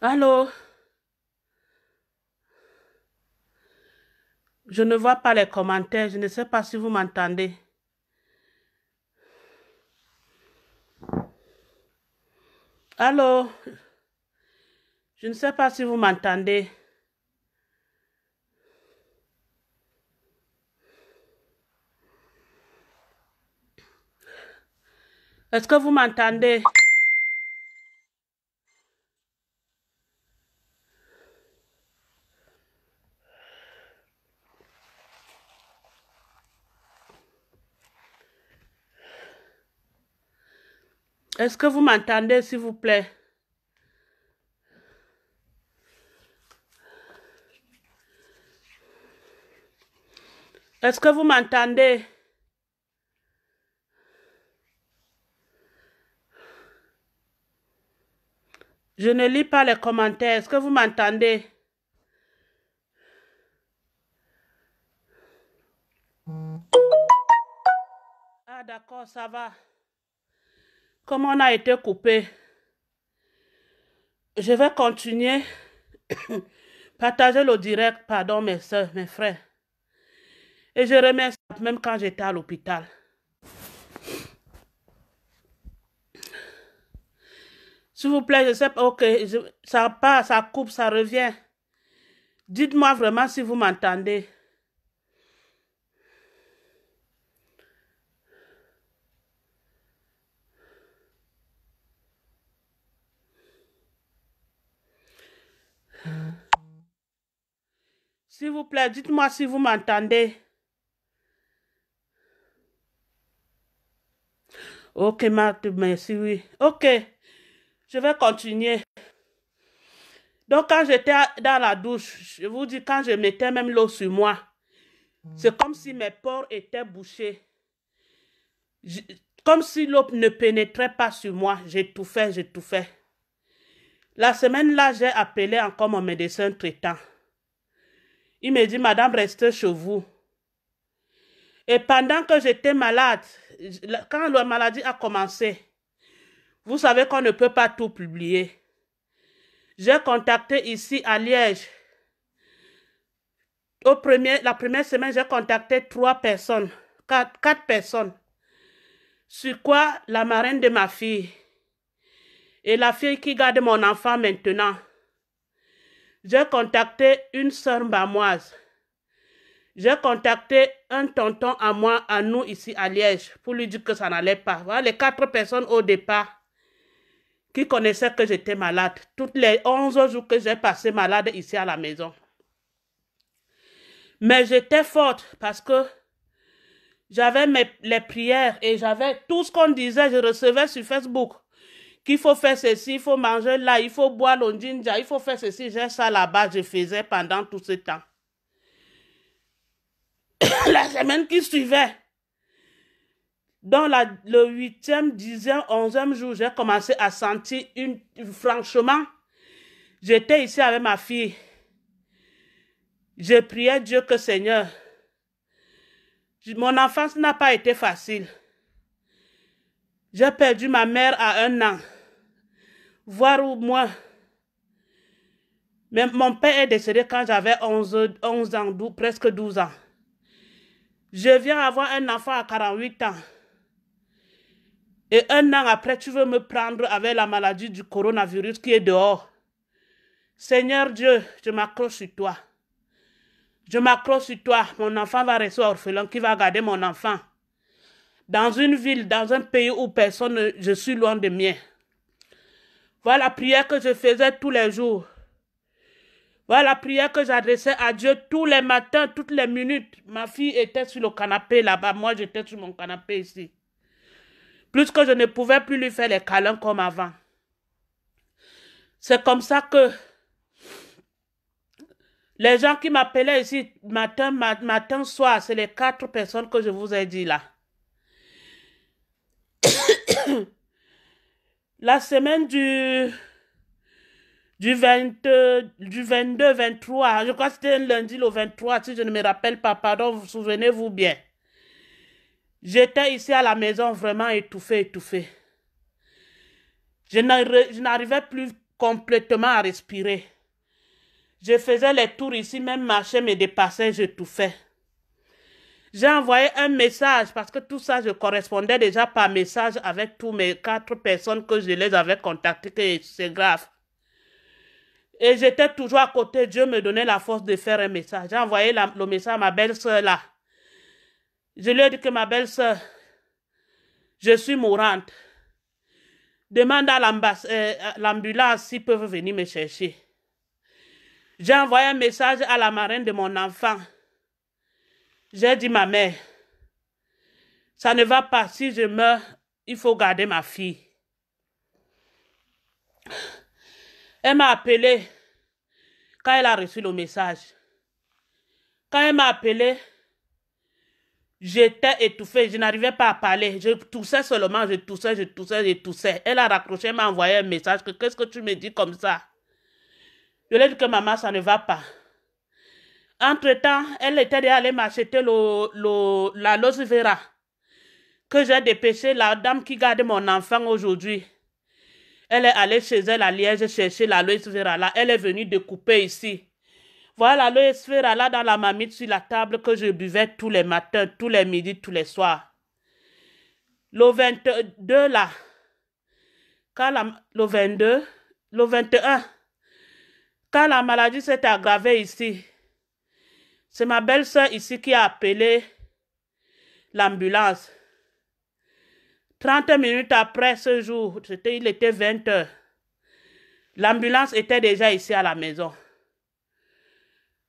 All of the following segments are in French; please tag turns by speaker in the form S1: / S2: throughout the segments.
S1: Allô Je ne vois pas les commentaires. Je ne sais pas si vous m'entendez. Allô Je ne sais pas si vous m'entendez. Est-ce que vous m'entendez Est-ce que vous m'entendez, s'il vous plaît? Est-ce que vous m'entendez? Je ne lis pas les commentaires. Est-ce que vous m'entendez? Ah d'accord, ça va comme on a été coupé, je vais continuer. Partager le direct, pardon mes soeurs, mes frères. Et je remercie même quand j'étais à l'hôpital. S'il vous plaît, je sais pas, ok, ça part, ça coupe, ça revient. Dites-moi vraiment si vous m'entendez. S'il vous plaît, dites-moi si vous m'entendez. Ok, Marthe, merci, oui. Ok, je vais continuer. Donc, quand j'étais dans la douche, je vous dis, quand je mettais même l'eau sur moi, c'est comme si mes pores étaient bouchés. comme si l'eau ne pénétrait pas sur moi. J'étouffais, j'étouffais. La semaine-là, j'ai appelé encore mon médecin traitant. Il me dit, Madame, restez chez vous. Et pendant que j'étais malade, quand la maladie a commencé, vous savez qu'on ne peut pas tout publier. J'ai contacté ici à Liège. Au premier, la première semaine, j'ai contacté trois personnes, quatre, quatre personnes. Sur quoi la marraine de ma fille et la fille qui garde mon enfant maintenant. J'ai contacté une sœur bamoise. J'ai contacté un tonton à moi, à nous ici à Liège, pour lui dire que ça n'allait pas. Voilà les quatre personnes au départ qui connaissaient que j'étais malade. Toutes les onze jours que j'ai passé malade ici à la maison. Mais j'étais forte parce que j'avais les prières et j'avais tout ce qu'on disait, je recevais sur Facebook qu'il faut faire ceci, il faut manger là, il faut boire l'ondinja, il faut faire ceci. J'ai ça là-bas, je faisais pendant tout ce temps. la semaine qui suivait, dans la, le e 11e jour, j'ai commencé à sentir une... Franchement, j'étais ici avec ma fille. Je priais Dieu que Seigneur, mon enfance n'a pas été facile. J'ai perdu ma mère à un an voir où moi. Mais mon père est décédé quand j'avais 11, ans, presque 12 ans. Je viens avoir un enfant à 48 ans. Et un an après, tu veux me prendre avec la maladie du coronavirus qui est dehors. Seigneur Dieu, je m'accroche sur toi. Je m'accroche sur toi. Mon enfant va rester orphelin. Qui va garder mon enfant? Dans une ville, dans un pays où personne, je suis loin de mien. Voilà la prière que je faisais tous les jours. Voilà la prière que j'adressais à Dieu tous les matins, toutes les minutes. Ma fille était sur le canapé là-bas, moi j'étais sur mon canapé ici. Plus que je ne pouvais plus lui faire les câlins comme avant. C'est comme ça que les gens qui m'appelaient ici matin, matin, soir, c'est les quatre personnes que je vous ai dit là. La semaine du, du, 22, du 22, 23, je crois que c'était lundi le 23, si je ne me rappelle pas, pardon, vous souvenez-vous bien. J'étais ici à la maison vraiment étouffée, étouffée. Je n'arrivais plus complètement à respirer. Je faisais les tours ici, même marcher me dépassait, j'étouffais. J'ai envoyé un message parce que tout ça, je correspondais déjà par message avec tous mes quatre personnes que je les avais contactées, que c'est grave. Et j'étais toujours à côté. Dieu me donnait la force de faire un message. J'ai envoyé le message à ma belle-sœur là. Je lui ai dit que ma belle-sœur, je suis mourante. Demande à euh, l'ambulance s'ils peuvent venir me chercher. J'ai envoyé un message à la marraine de mon enfant. J'ai dit ma mère, ça ne va pas, si je meurs, il faut garder ma fille. Elle m'a appelé quand elle a reçu le message. Quand elle m'a appelé, j'étais étouffée, je n'arrivais pas à parler. Je toussais seulement, je toussais, je toussais, je toussais. Elle a raccroché, m'a envoyé un message qu'est-ce que tu me dis comme ça? Je lui ai dit que maman, ça ne va pas. Entre-temps, elle était allée m'acheter le, le, la Vera que j'ai dépêché la dame qui garde mon enfant aujourd'hui. Elle est allée chez elle à Liège chercher la Vera là. Elle est venue découper ici. Voilà la Vera là dans la mamie sur la table que je buvais tous les matins, tous les midis, tous les soirs. Le 22 là, quand le 22, le 21, quand la maladie s'est aggravée ici, c'est ma belle-sœur ici qui a appelé l'ambulance. 30 minutes après ce jour, il était 20 heures. L'ambulance était déjà ici à la maison.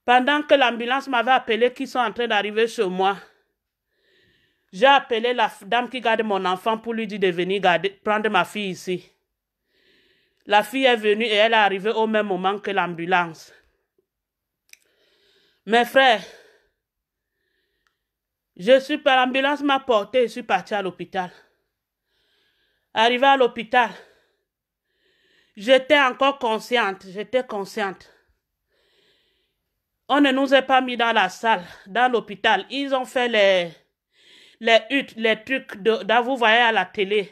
S1: Pendant que l'ambulance m'avait appelé qu'ils sont en train d'arriver chez moi, j'ai appelé la dame qui garde mon enfant pour lui dire de venir prendre ma fille ici. La fille est venue et elle est arrivée au même moment que l'ambulance. Mes frères, je suis par l'ambulance m'a porté, je suis parti à l'hôpital. Arrivé à l'hôpital, j'étais encore consciente, j'étais consciente. On ne nous a pas mis dans la salle, dans l'hôpital. Ils ont fait les, les huttes, les trucs de, vous voyez à la télé.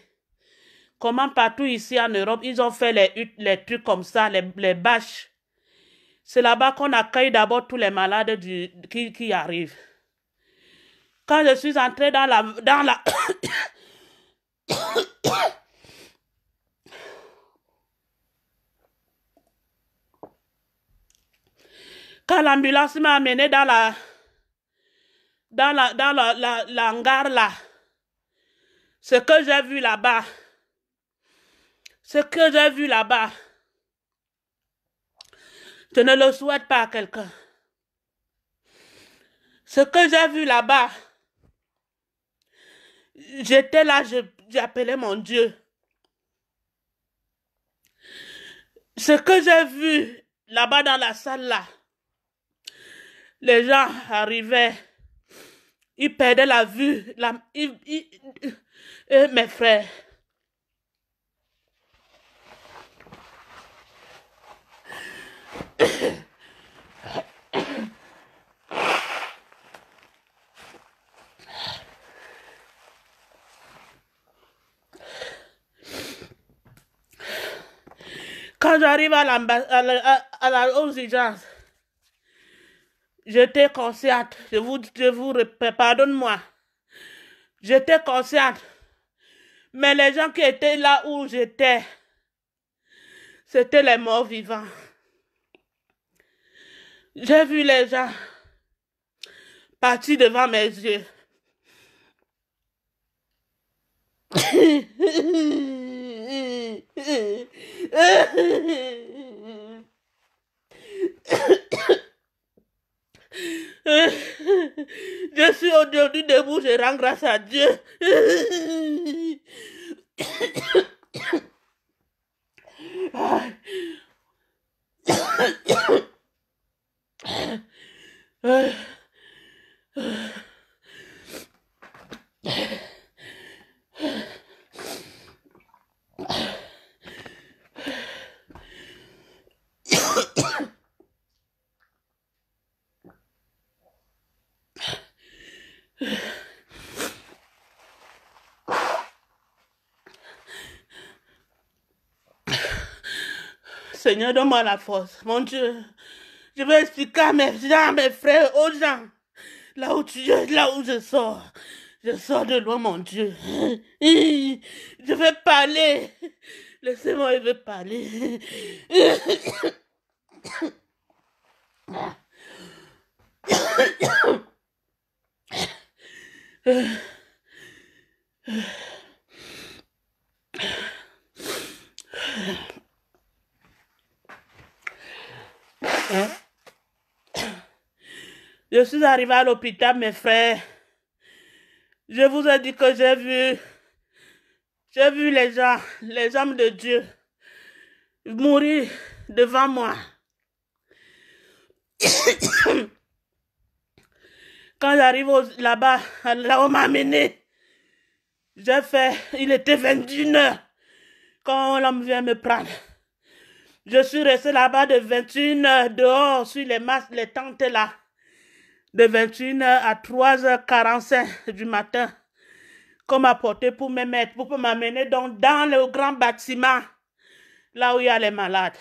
S1: Comment partout ici en Europe, ils ont fait les huttes, les trucs comme ça, les, les bâches c'est là-bas qu'on accueille d'abord tous les malades qui, qui, arrivent. Quand je suis entrée dans la... Dans la Quand l'ambulance m'a amené dans la... Dans la... Dans la, la, la hangar, là. Ce que j'ai vu là-bas. Ce que j'ai vu là-bas. Tu ne le souhaite pas à quelqu'un. Ce que j'ai vu là-bas, j'étais là, j'appelais mon Dieu. Ce que j'ai vu là-bas dans la salle là, les gens arrivaient, ils perdaient la vue, la, mes frères. Quand j'arrive à, à, à, la aux urgences, j'étais consciente, je vous, je vous pardonne-moi, j'étais consciente. Mais les gens qui étaient là où j'étais, c'était les morts vivants. J'ai vu les gens partir devant mes yeux. Je suis aujourd'hui debout, je rends grâce à Dieu. donne-moi la force. Mon Dieu, je vais expliquer à mes gens, mes frères, aux gens, là où tu es, là où je sors. Je sors de loin, mon Dieu. Je vais parler. Laissez-moi, je vais parler. Je suis arrivé à l'hôpital, mes frères. Je vous ai dit que j'ai vu, j'ai vu les gens, les hommes de Dieu mourir devant moi. Quand j'arrive là-bas, là où on m'a amené, j'ai fait, il était 21 h quand l'homme vient me prendre. Je suis resté là-bas de 21h dehors sur les masses, les tentes là. De 21h à 3h45 du matin. Qu'on m'a porté pour me mettre, pour m'amener donc dans le grand bâtiment. Là où il y a les malades.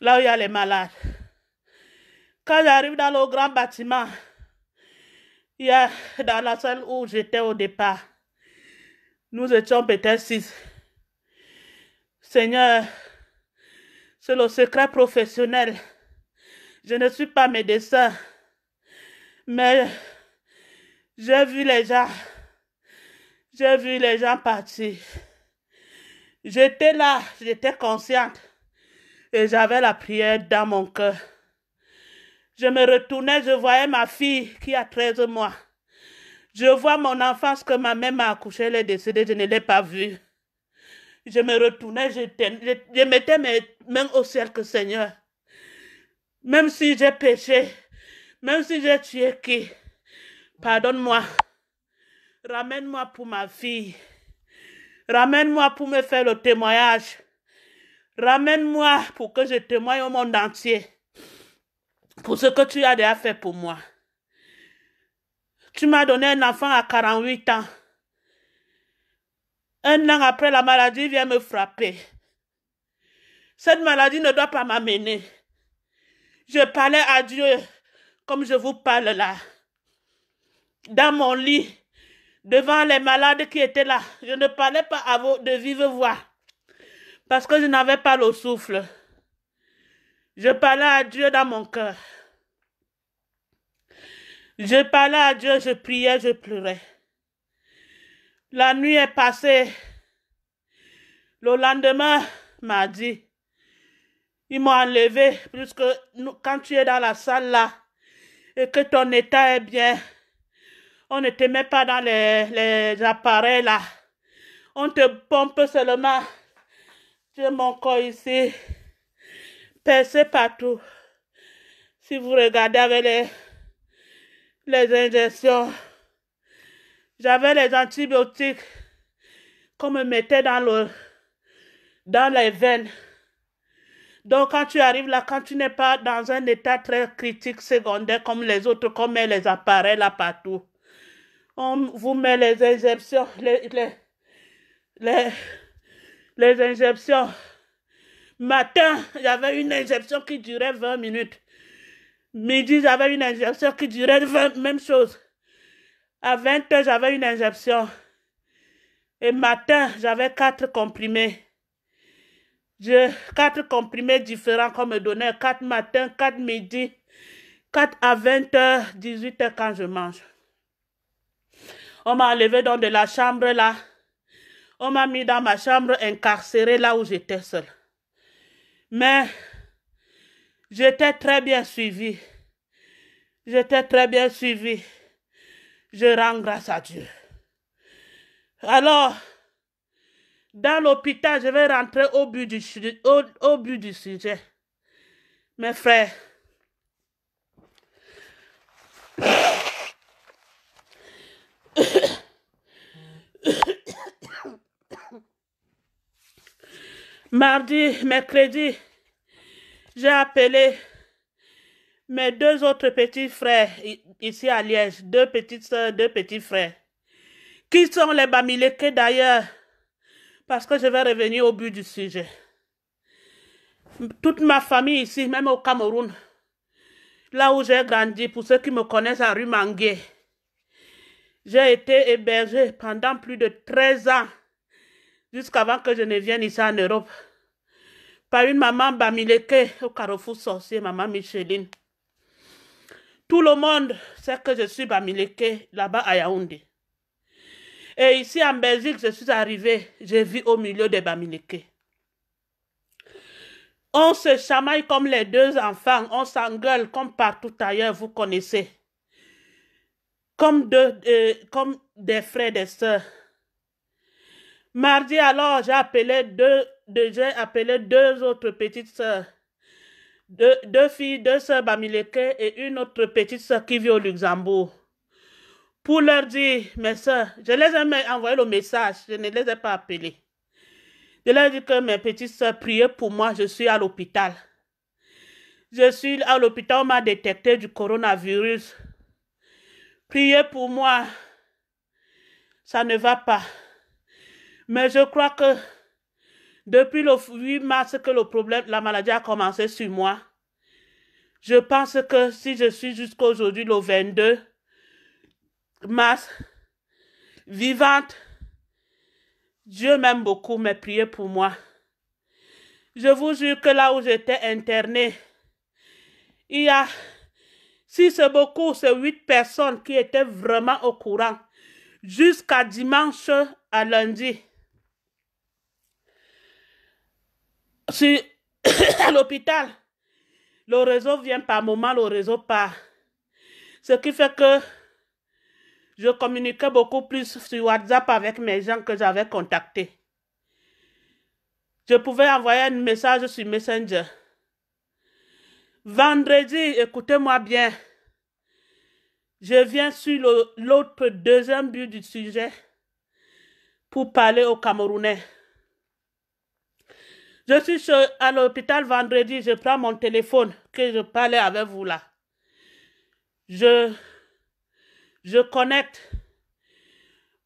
S1: Là où il y a les malades. Quand j'arrive dans le grand bâtiment, il y a dans la salle où j'étais au départ. Nous étions peut-être six. Seigneur, le secret professionnel. Je ne suis pas médecin. Mais j'ai vu les gens. J'ai vu les gens partir. J'étais là, j'étais consciente. Et j'avais la prière dans mon cœur. Je me retournais, je voyais ma fille qui a 13 mois. Je vois mon enfance que ma mère m'a accouché, elle est décédée, je ne l'ai pas vue je me retournais, je, mettais mes mains au cercle, Seigneur, même si j'ai péché, même si j'ai tué qui, pardonne-moi, ramène-moi pour ma fille, ramène-moi pour me faire le témoignage, ramène-moi pour que je témoigne au monde entier pour ce que tu as déjà fait pour moi. Tu m'as donné un enfant à 48 ans. Un an après, la maladie vient me frapper. Cette maladie ne doit pas m'amener. Je parlais à Dieu comme je vous parle là. Dans mon lit, devant les malades qui étaient là, je ne parlais pas à de vive voix parce que je n'avais pas le souffle. Je parlais à Dieu dans mon cœur. Je parlais à Dieu, je priais, je pleurais. La nuit est passée. Le lendemain, m'a dit, ils m'ont enlevé, puisque quand tu es dans la salle là, et que ton état est bien, on ne te met pas dans les, les appareils là. On te pompe seulement. J'ai mon corps ici, percé partout. Si vous regardez avec les, les injections, j'avais les antibiotiques qu'on me mettait dans, le, dans les veines. Donc, quand tu arrives là, quand tu n'es pas dans un état très critique secondaire comme les autres, qu'on met les appareils là partout, on vous met les injections, les, les, les, les injections. Matin, j'avais une injection qui durait 20 minutes. Midi, j'avais une injection qui durait 20, même chose. À 20h, j'avais une injection. Et matin, j'avais quatre comprimés. Je, quatre comprimés différents qu'on me donnait. Quatre matins, quatre midi, quatre à 20h, 18h quand je mange. On m'a enlevé dans de la chambre là. On m'a mis dans ma chambre incarcérée là où j'étais seule. Mais j'étais très bien suivie. J'étais très bien suivie. Je rends grâce à Dieu. Alors, dans l'hôpital, je vais rentrer au but du, au, sujet. Mes frères, mardi, mercredi, j'ai appelé mes deux autres petits frères ici à Liège, deux petites soeurs, deux petits frères, qui sont les Bamileke d'ailleurs, parce que je vais revenir au but du sujet. Toute ma famille ici, même au Cameroun, là où j'ai grandi, pour ceux qui me connaissent à rue Mangué, j'ai été hébergée pendant plus de 13 ans, jusqu'avant que je ne vienne ici en Europe, par une maman Bamileke au Carrefour Sorcier, maman Micheline. Tout le monde sait que je suis Bamileke, là-bas à Yaoundé. Et ici en Belgique, je suis arrivée, je vis au milieu des Bamileke. On se chamaille comme les deux enfants, on s'engueule comme partout ailleurs, vous connaissez. Comme, de, euh, comme des frères, des sœurs. Mardi alors, j'ai appelé deux, j'ai appelé deux autres petites sœurs deux, filles, deux sœurs Bamileke et une autre petite sœur qui vit au Luxembourg. Pour leur dire, mes sœurs, je les ai envoyé le message, je ne les ai pas appelées. Je leur ai dit que mes petites sœurs, priaient pour moi, je suis à l'hôpital. Je suis à l'hôpital, on m'a détecté du coronavirus. Priez pour moi. Ça ne va pas. Mais je crois que depuis le 8 mars que le problème, la maladie a commencé sur moi, je pense que si je suis jusqu'à aujourd'hui, le 22 mars, vivante, Dieu m'aime beaucoup, mais priez pour moi. Je vous jure que là où j'étais internée, il y a, si c'est beaucoup, c'est huit personnes qui étaient vraiment au courant. Jusqu'à dimanche à lundi. suis à l'hôpital, le réseau vient par moment, le réseau part. Ce qui fait que je communiquais beaucoup plus sur WhatsApp avec mes gens que j'avais contactés. Je pouvais envoyer un message sur Messenger. Vendredi, écoutez-moi bien. Je viens sur l'autre deuxième but du sujet pour parler aux Camerounais. Je suis à l'hôpital vendredi, je prends mon téléphone que je parlais avec vous là. Je, je connecte.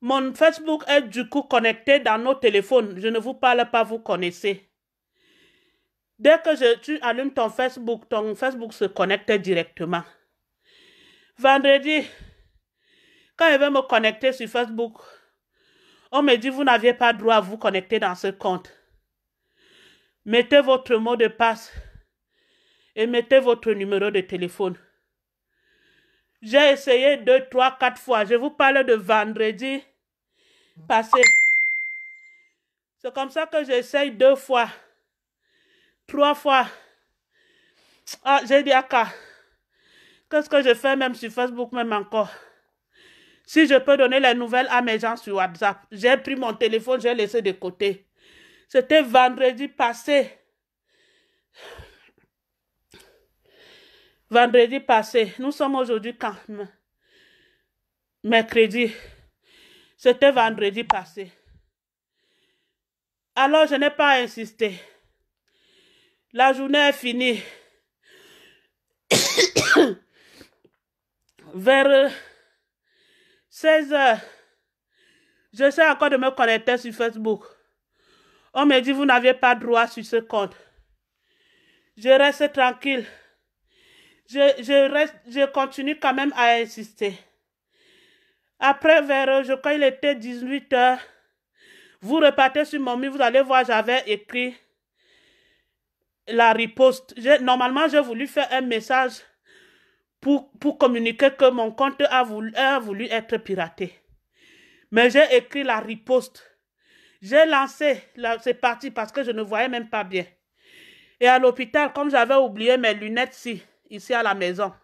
S1: Mon Facebook est du coup connecté dans nos téléphones. Je ne vous parle pas, vous connaissez. Dès que je, tu allumes ton Facebook, ton Facebook se connecte directement. Vendredi, quand je vais me connecter sur Facebook, on me dit, vous n'aviez pas droit à vous connecter dans ce compte. Mettez votre mot de passe et mettez votre numéro de téléphone. J'ai essayé deux, trois, quatre fois. Je vous parle de vendredi passé. C'est comme ça que j'essaye deux fois, trois fois. Ah, j'ai dit Aka, qu'est-ce que je fais même sur Facebook, même encore Si je peux donner les nouvelles à mes gens sur WhatsApp, j'ai pris mon téléphone, j'ai laissé de côté. C'était vendredi passé. Vendredi passé. Nous sommes aujourd'hui quand Mercredi. C'était vendredi passé. Alors je n'ai pas insisté. La journée est finie. Vers 16 heures, sais encore de me connecter sur Facebook. On me dit, vous n'avez pas droit sur ce compte. Je reste tranquille. Je, reste, je continue quand même à insister. Après, vers, je crois, il était 18 h Vous repartez sur mon mur, vous allez voir, j'avais écrit la riposte. Normalement, j'ai voulu faire un message pour, pour communiquer que mon compte a voulu être piraté. Mais j'ai écrit la riposte. J'ai lancé c'est parti parce que je ne voyais même pas bien. Et à l'hôpital, comme j'avais oublié mes lunettes ici, ici à la maison,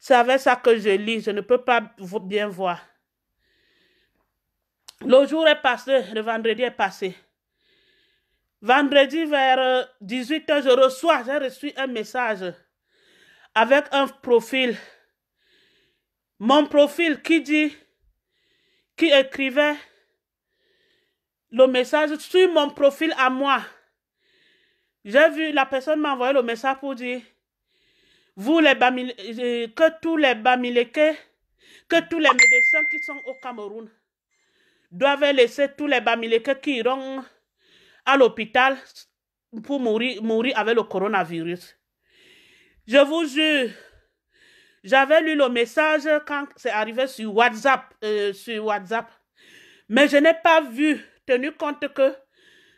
S1: c'est avec ça que je lis. Je ne peux pas bien voir. Le jour est passé, le vendredi est passé. Vendredi vers 18h, euh, je reçois, j'ai reçu un message avec un profil. Mon profil qui dit, qui écrivait le message sur mon profil à moi. J'ai vu, la personne m'a le message pour dire, vous les euh, que tous les Bamilekés, que tous les médecins qui sont au Cameroun doivent laisser tous les Bamilekés qui iront à l'hôpital pour mourir, mourir avec le coronavirus. Je vous jure, j'avais lu le message quand c'est arrivé sur WhatsApp, euh, sur WhatsApp, mais je n'ai pas vu tenu compte que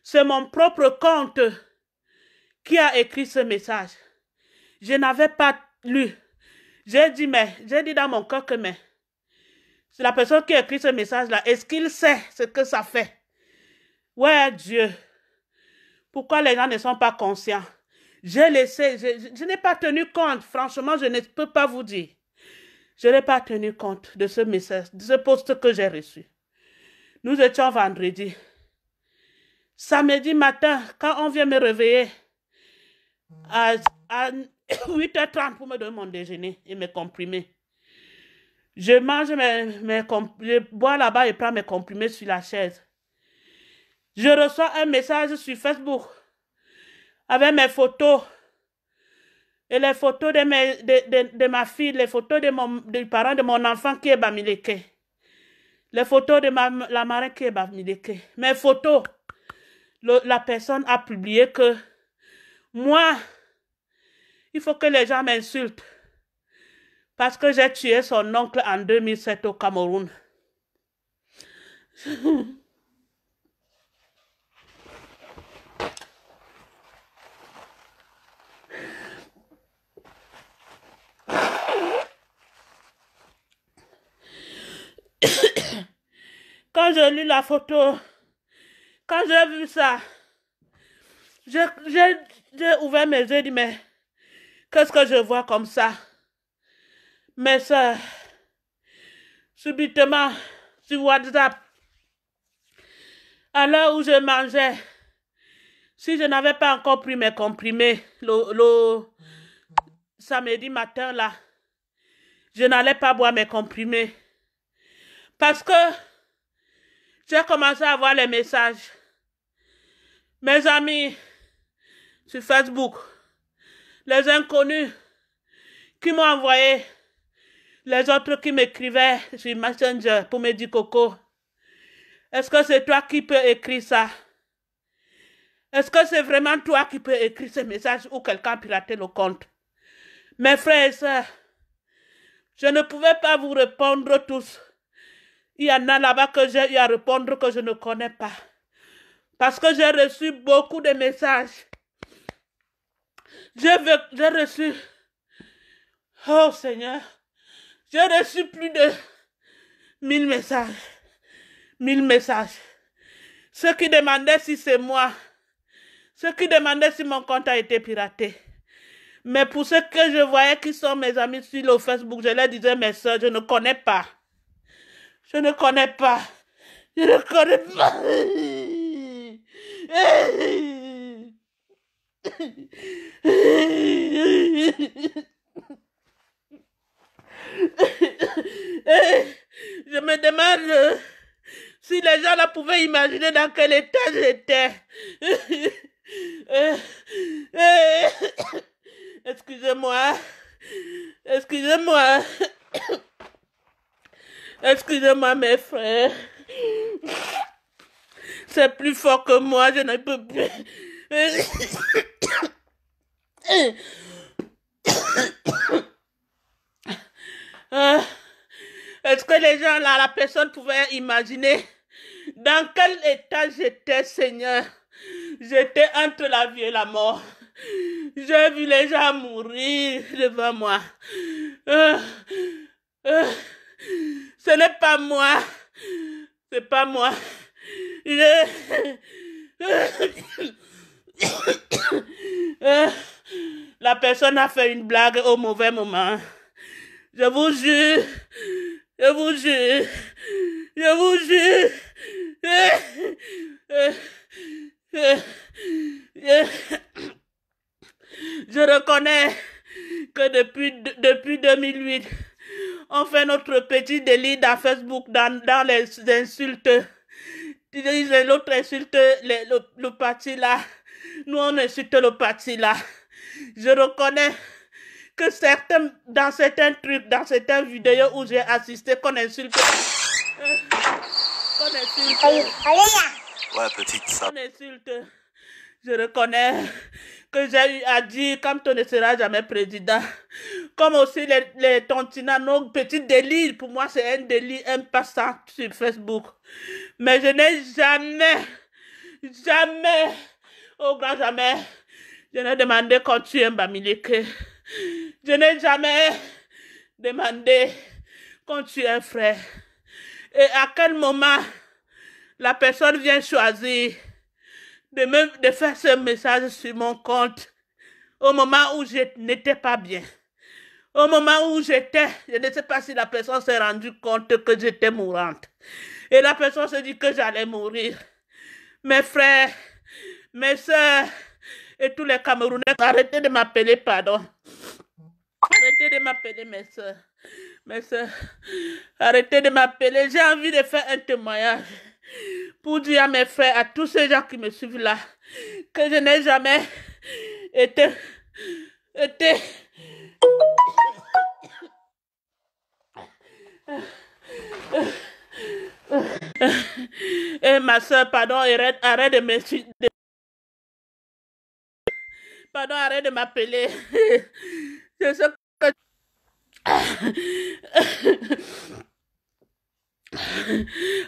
S1: c'est mon propre compte qui a écrit ce message. Je n'avais pas lu. J'ai dit, mais, j'ai dit dans mon cœur que, mais, c'est la personne qui a écrit ce message-là. Est-ce qu'il sait ce que ça fait? Ouais, Dieu. Pourquoi les gens ne sont pas conscients? J'ai laissé, je n'ai pas tenu compte. Franchement, je ne peux pas vous dire. Je n'ai pas tenu compte de ce message, de ce poste que j'ai reçu. Nous étions vendredi. Samedi matin, quand on vient me réveiller à, 8h30 pour me donner mon déjeuner et mes comprimés. je mange mes, comprimés, je bois là-bas et prends mes comprimés sur la chaise. Je reçois un message sur Facebook avec mes photos. Et les photos de, mes, de, ma fille, les photos de mon, de mon enfant qui est Bamileke. Les photos de ma, la marraine est Mes photos. la personne a publié que moi, il faut que les gens m'insultent. Parce que j'ai tué son oncle en 2007 au Cameroun. Quand j'ai lu la photo, quand j'ai vu ça, j'ai ouvert mes yeux et dit, mais qu'est-ce que je vois comme ça Mes soeurs, subitement, sur WhatsApp, à l'heure où je mangeais, si je n'avais pas encore pris mes comprimés le, le samedi matin là, je n'allais pas boire mes comprimés. Parce que j'ai commencé à voir les messages. Mes amis sur Facebook, les inconnus qui m'ont envoyé, les autres qui m'écrivaient sur Messenger pour me dire Coco, est-ce que c'est toi qui peux écrire ça? Est-ce que c'est vraiment toi qui peux écrire ce message ou quelqu'un a piraté le compte? Mes frères et sœurs, je ne pouvais pas vous répondre tous. Il y en a là-bas que j'ai eu à répondre que je ne connais pas. Parce que j'ai reçu beaucoup de messages. J'ai reçu... Oh Seigneur, j'ai reçu plus de mille messages. Mille messages. Ceux qui demandaient si c'est moi. Ceux qui demandaient si mon compte a été piraté. Mais pour ceux que je voyais qui sont mes amis sur le Facebook, je leur disais, mes soeurs, je ne connais pas. Je ne connais pas. Je ne connais pas. Je me demande si les gens la pouvaient imaginer dans quel état j'étais. Excusez-moi. Excusez-moi. Excusez-moi, mes frères. C'est plus fort que moi, je ne peux plus. Ah. Est-ce que les gens là, la personne pouvait imaginer dans quel état j'étais, Seigneur J'étais entre la vie et la mort. J'ai vu les gens mourir devant moi. Ah. Ah. Ce n'est pas moi. C'est pas moi. La personne a fait une blague au mauvais moment. Je vous jure. Je vous jure. Je vous jure. Je reconnais que depuis, depuis 2008, des lits dans Facebook, dans, dans les insultes. L'autre insulte le, le parti là. Nous, on insulte le parti là. Je reconnais que certains, dans certains trucs, dans certains vidéos où j'ai assisté, qu'on insulte. qu'on insulte. Ouais, petite, ça. Qu'on insulte. Je reconnais que j'ai à dire tu ne seras jamais président. Comme aussi les, les tontinats, nos petits délits, Pour moi, c'est un délit, un passant sur Facebook. Mais je n'ai jamais, jamais, au grand jamais, je n'ai demandé quand tu es un Bamileke. Je n'ai jamais demandé quand tu es un frère. Et à quel moment la personne vient choisir de, faire ce message sur mon compte au moment où je n'étais pas bien. Au moment où j'étais, je ne sais pas si la personne s'est rendue compte que j'étais mourante. Et la personne s'est dit que j'allais mourir. Mes frères, mes soeurs et tous les Camerounais, arrêtez de m'appeler, pardon. Arrêtez de m'appeler mes soeurs. Mes soeurs, arrêtez de m'appeler. J'ai envie de faire un témoignage pour dire à mes frères, à tous ces gens qui me suivent là, que je n'ai jamais été, été, et ma soeur, pardon, arrête, arrête de me... De... Pardon, arrête de m'appeler. Je sais que...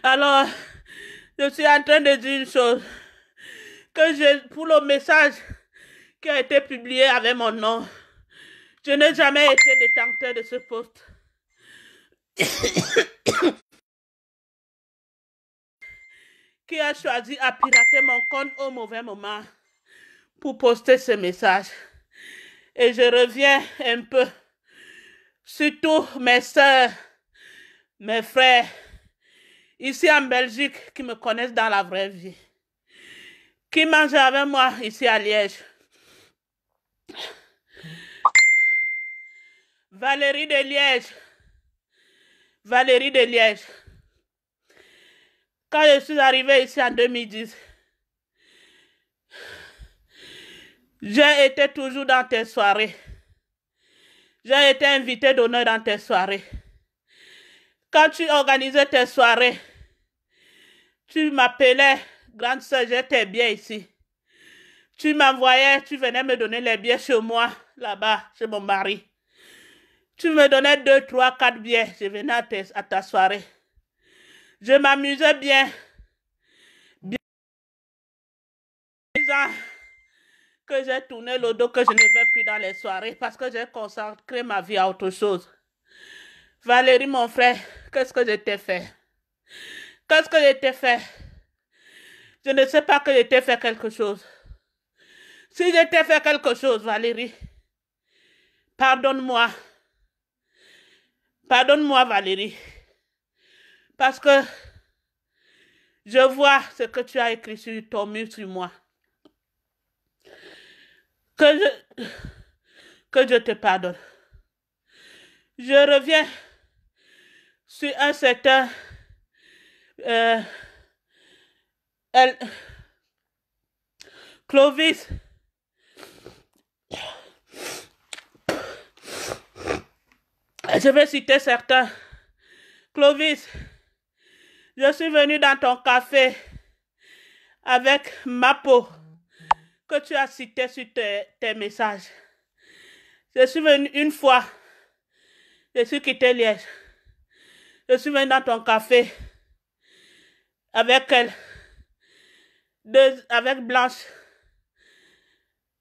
S1: Alors je suis en train de dire une chose. Que je, pour le message qui a été publié avec mon nom, je n'ai jamais été détenteur de ce poste. qui a choisi à pirater mon compte au mauvais moment pour poster ce message. Et je reviens un peu, surtout mes soeurs, mes frères, ici en Belgique qui me connaissent dans la vraie vie, qui mangent avec moi ici à Liège. Valérie de Liège. Valérie de Liège. Quand je suis arrivée ici en 2010, j'ai été toujours dans tes soirées. J'ai été invitée d'honneur dans tes soirées. Quand tu organisais tes soirées, tu m'appelais, grande soeur, j'étais bien ici. Tu m'envoyais, tu venais me donner les biens chez moi, là-bas, chez mon mari. Tu me donnais deux, trois, quatre biens, je venais à, ta soirée. Je m'amusais bien. Bien. Que j'ai tourné le dos, que je ne vais plus dans les soirées parce que j'ai consacré ma vie à autre chose. Valérie, mon frère, qu'est-ce que je t'ai fait Qu'est-ce que je t'ai fait Je ne sais pas que je t'ai fait quelque chose. Si je t'ai fait quelque chose, Valérie, pardonne-moi. Pardonne-moi, Valérie. Parce que je vois ce que tu as écrit sur ton mur, sur moi. Que je, que je te pardonne. Je reviens sur un certain euh, Clovis. Je vais citer certains. Clovis, je suis venu dans ton café avec ma peau que tu as cité sur tes, messages. Je suis venu une fois. Je suis quitté Liège. Je suis venue dans ton café avec elle, avec Blanche.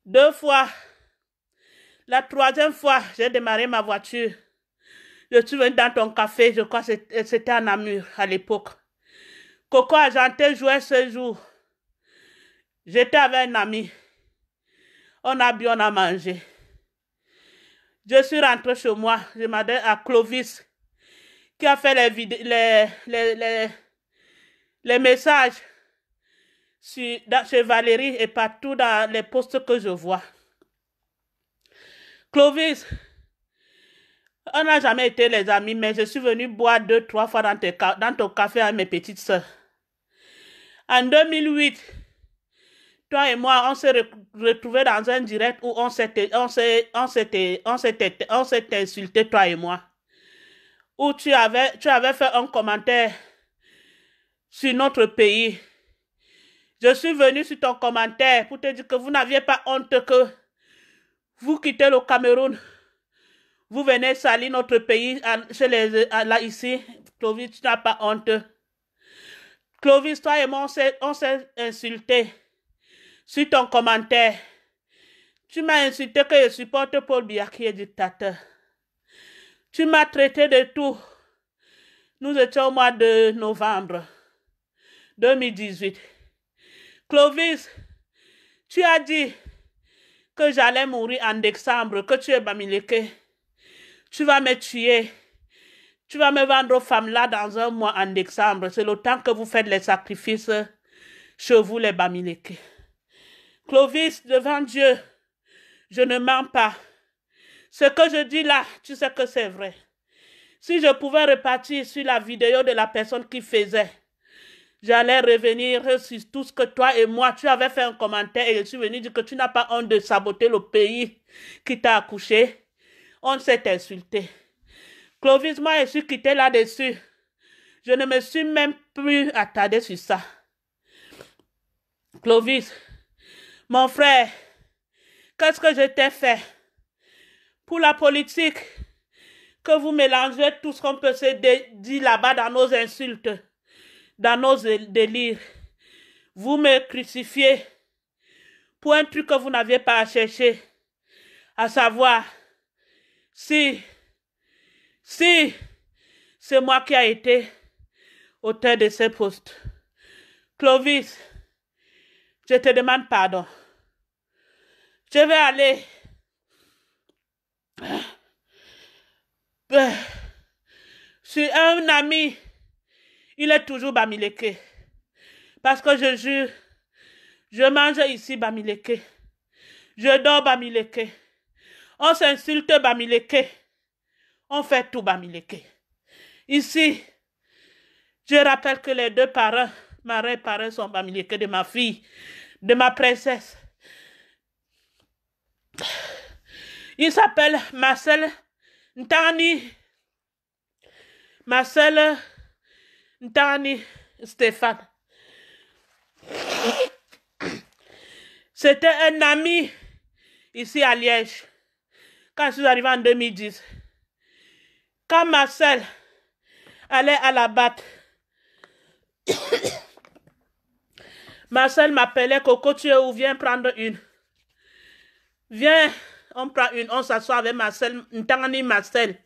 S1: Deux fois. La troisième fois, j'ai démarré ma voiture. Je suis venue dans ton café, je crois que c'était un Namur à l'époque. Coco janté jouait ce jour. J'étais avec un ami. On a bu, on a mangé. Je suis rentrée chez moi. Je m'adresse à Clovis qui a fait les, les, les, les, messages sur, chez Valérie et partout dans les postes que je vois. Clovis, on n'a jamais été les amis, mais je suis venu boire deux, trois fois dans, dans ton café à mes petites soeurs. En 2008, toi et moi, on s'est retrouvés dans un direct où on s'était insulté, toi et moi où tu avais, tu avais fait un commentaire sur notre pays. Je suis venu sur ton commentaire pour te dire que vous n'aviez pas honte que vous quittez le Cameroun. Vous venez salir notre pays chez les, là ici. Clovis, tu n'as pas honte. Clovis, toi et moi, on s'est insulté sur ton commentaire. Tu m'as insulté que je supporte Paul Biya qui est dictateur. Tu m'as traité de tout. Nous étions au mois de novembre 2018. Clovis, tu as dit que j'allais mourir en décembre, que tu es bamileke. Tu vas me tuer. Tu vas me vendre aux femmes là dans un mois en décembre. C'est le temps que vous faites les sacrifices chez vous, les bamileke. Clovis, devant Dieu, je ne mens pas. Ce que je dis là, tu sais que c'est vrai. Si je pouvais repartir sur la vidéo de la personne qui faisait, j'allais revenir sur tout ce que toi et moi, tu avais fait un commentaire et je suis venu dire que tu n'as pas honte de saboter le pays qui t'a accouché. On s'est insulté. Clovis moi, je suis quitté là-dessus. Je ne me suis même plus attardé sur ça. Clovis, mon frère, qu'est-ce que je t'ai fait? pour la politique, que vous mélangez tout ce qu'on peut se dire là-bas dans nos insultes, dans nos délires. Vous me crucifiez pour un truc que vous n'aviez pas à chercher, à savoir si, si c'est moi qui a été auteur de ces postes. Clovis, je te demande pardon. Je vais aller ben, Sur un ami, il est toujours Bamileke. Parce que je jure, je mange ici Bamileke. Je dors Bamileke. On s'insulte Bamileke. On fait tout Bamileke. Ici, je rappelle que les deux parents, ma et parents sont Bamileke de ma fille, de ma princesse. Il s'appelle Marcel Ntani. Marcel Ntani Stéphane. C'était un ami ici à Liège quand je suis arrivé en 2010. Quand Marcel allait à la batte, Marcel m'appelait Coco, tu es où Viens prendre une. Viens on prend une, on s'assoit avec Marcel, Ntangani Marcel.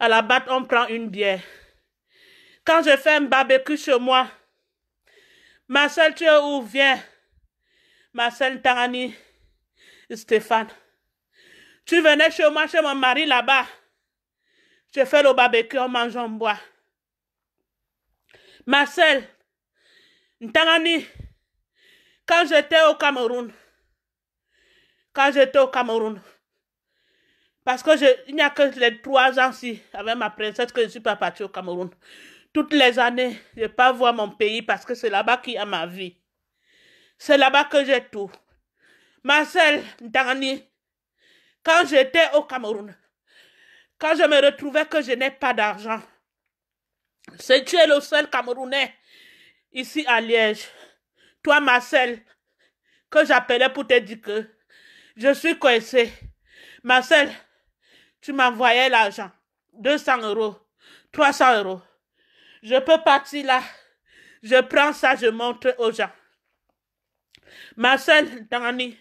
S1: À la batte, on prend une bière. Quand je fais un barbecue chez moi, Marcel, tu es où? Viens. Marcel, Ntangani, Stéphane. Tu venais chez moi, chez mon mari là-bas. Je fais le barbecue, on mange, on boit. Marcel, Ntangani, quand j'étais au Cameroun, quand j'étais au Cameroun. Parce que je, il n'y a que les trois ans si avec ma princesse, que je ne suis pas partie au Cameroun. Toutes les années, je ne pas voir mon pays parce que c'est là-bas qu'il y a ma vie. C'est là-bas que j'ai tout. Marcel dernier, quand j'étais au Cameroun, quand je me retrouvais que je n'ai pas d'argent, c'est tu es le seul Camerounais ici à Liège. Toi, Marcel, que j'appelais pour te dire que je suis coincée. Marcel, tu m'envoyais l'argent. 200 euros, 300 euros. Je peux partir là. Je prends ça, je montre aux gens. Marcel, Dani.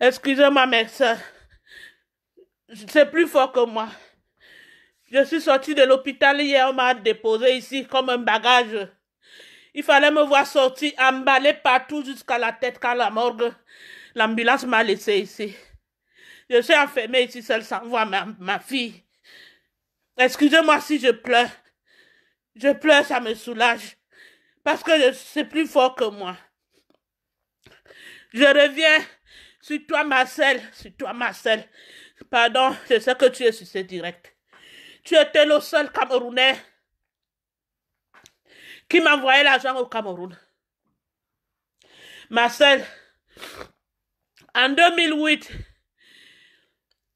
S1: Excusez-moi, mes soeur. C'est plus fort que moi. Je suis sortie de l'hôpital hier, on m'a déposé ici comme un bagage. Il fallait me voir sortir, emballer partout jusqu'à la tête quand la morgue. L'ambulance m'a laissé ici. Je suis enfermée ici seule sans voir ma, ma fille. Excusez-moi si je pleure. Je pleure, ça me soulage. Parce que c'est plus fort que moi. Je reviens sur toi, Marcel. Sur toi, Marcel. Pardon, je sais que tu es sur ce direct. Tu étais le seul Camerounais qui m'envoyait l'argent au Cameroun. Marcel, en 2008,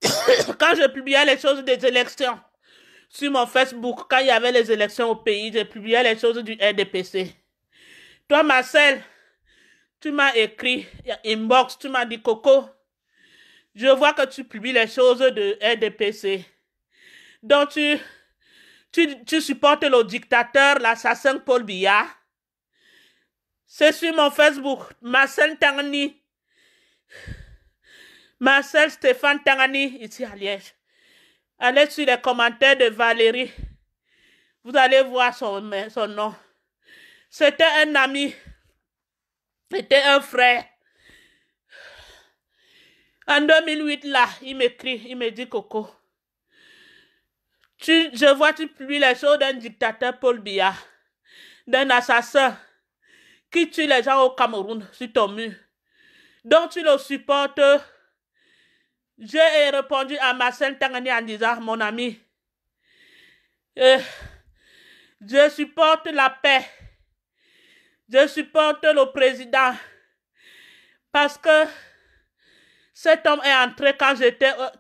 S1: quand je publiais les choses des élections sur mon Facebook, quand il y avait les élections au pays, je publiais les choses du RDPC. Toi, Marcel, tu m'as écrit, euh, inbox, tu m'as dit, Coco, je vois que tu publies les choses de RDPC. Donc, tu tu, tu supportes le dictateur, l'assassin Paul Biya. C'est sur mon Facebook, Marcel Tangani. Marcel Stéphane Tangani, ici à Liège. Allez sur les commentaires de Valérie. Vous allez voir son, son nom. C'était un ami. C'était un frère. En 2008, là, il m'écrit, il me dit Coco je vois tu publies les choses d'un dictateur Paul Biya, d'un assassin qui tue les gens au Cameroun sur ton mur. Donc tu le supportes. Je ai répondu à Marcel Tangani en disant, mon ami, euh, je supporte la paix. Je supporte le président. Parce que cet homme est entré quand euh,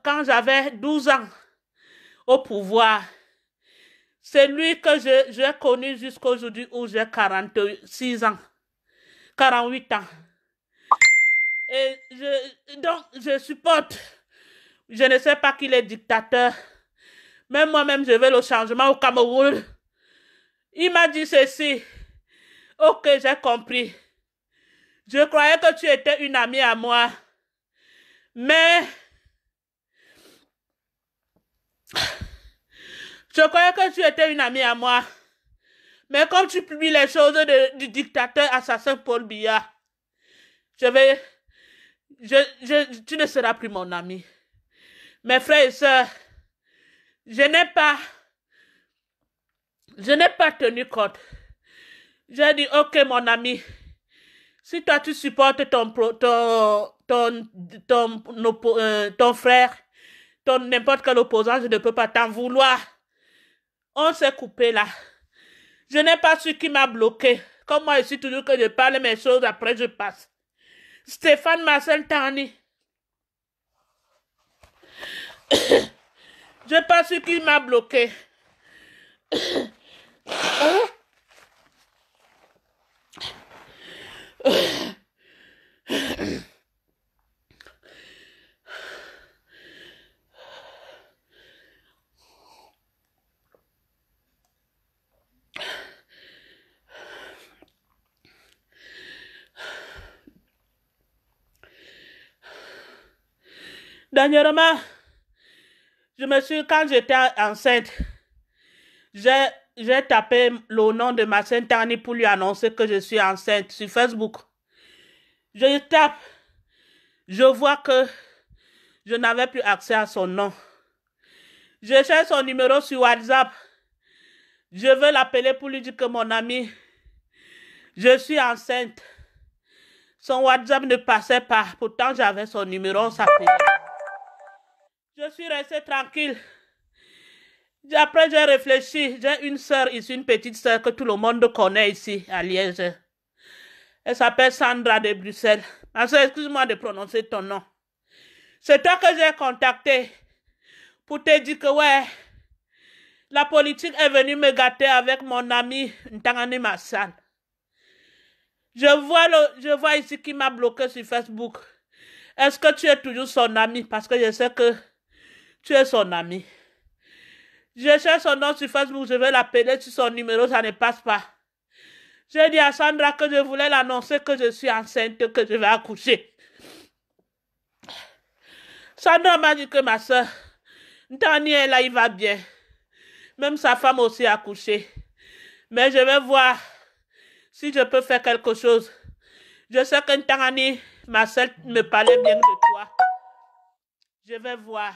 S1: quand j'avais 12 ans au pouvoir. C'est lui que j'ai connu jusqu'aujourd'hui où j'ai 46 ans, 48 ans. Et je, donc, je supporte. Je ne sais pas qu'il est dictateur. Mais moi-même, je veux le changement au Cameroun. Il m'a dit ceci. Ok, j'ai compris. Je croyais que tu étais une amie à moi. Mais je croyais que tu étais une amie à moi. Mais comme tu publies les choses du dictateur assassin Paul Biya, je vais... Je, je, tu ne seras plus mon ami. Mes frères et sœurs, je n'ai pas... Je n'ai pas tenu compte. J'ai dit, ok mon ami, si toi tu supportes ton, ton, ton, ton, ton, euh, ton frère, ton n'importe quel opposant, je ne peux pas t'en vouloir. On s'est coupé là. Je n'ai pas su qui m'a bloqué. Comme moi, ici, toujours que je parle mes choses, après je passe. Stéphane Marcel Tani. je n'ai pas su qui m'a bloqué. Dernièrement, je me suis, quand j'étais enceinte, j'ai tapé le nom de ma sainte Annie pour lui annoncer que je suis enceinte sur Facebook. Je tape, je vois que je n'avais plus accès à son nom. Je cherche son numéro sur WhatsApp. Je veux l'appeler pour lui dire que mon ami, je suis enceinte. Son WhatsApp ne passait pas. Pourtant, j'avais son numéro, Ça je suis restée tranquille. Après, j'ai réfléchi. J'ai une sœur ici, une petite sœur que tout le monde connaît ici, à Liège. Elle s'appelle Sandra de Bruxelles. Ma excuse-moi de prononcer ton nom. C'est toi que j'ai contacté pour te dire que, ouais, la politique est venue me gâter avec mon ami Ntangani Massan. Je vois, je vois ici qui m'a bloqué sur Facebook. Est-ce que tu es toujours son ami? Parce que je sais que tu es son ami. Je cherche son nom sur Facebook, je vais l'appeler sur son numéro, ça ne passe pas. J'ai dit à Sandra que je voulais l'annoncer que je suis enceinte, que je vais accoucher. Sandra m'a dit que ma soeur, est là, il va bien. Même sa femme aussi a accouché. Mais je vais voir si je peux faire quelque chose. Je sais que Ntani, ma soeur, me parlait bien de toi. Je vais voir.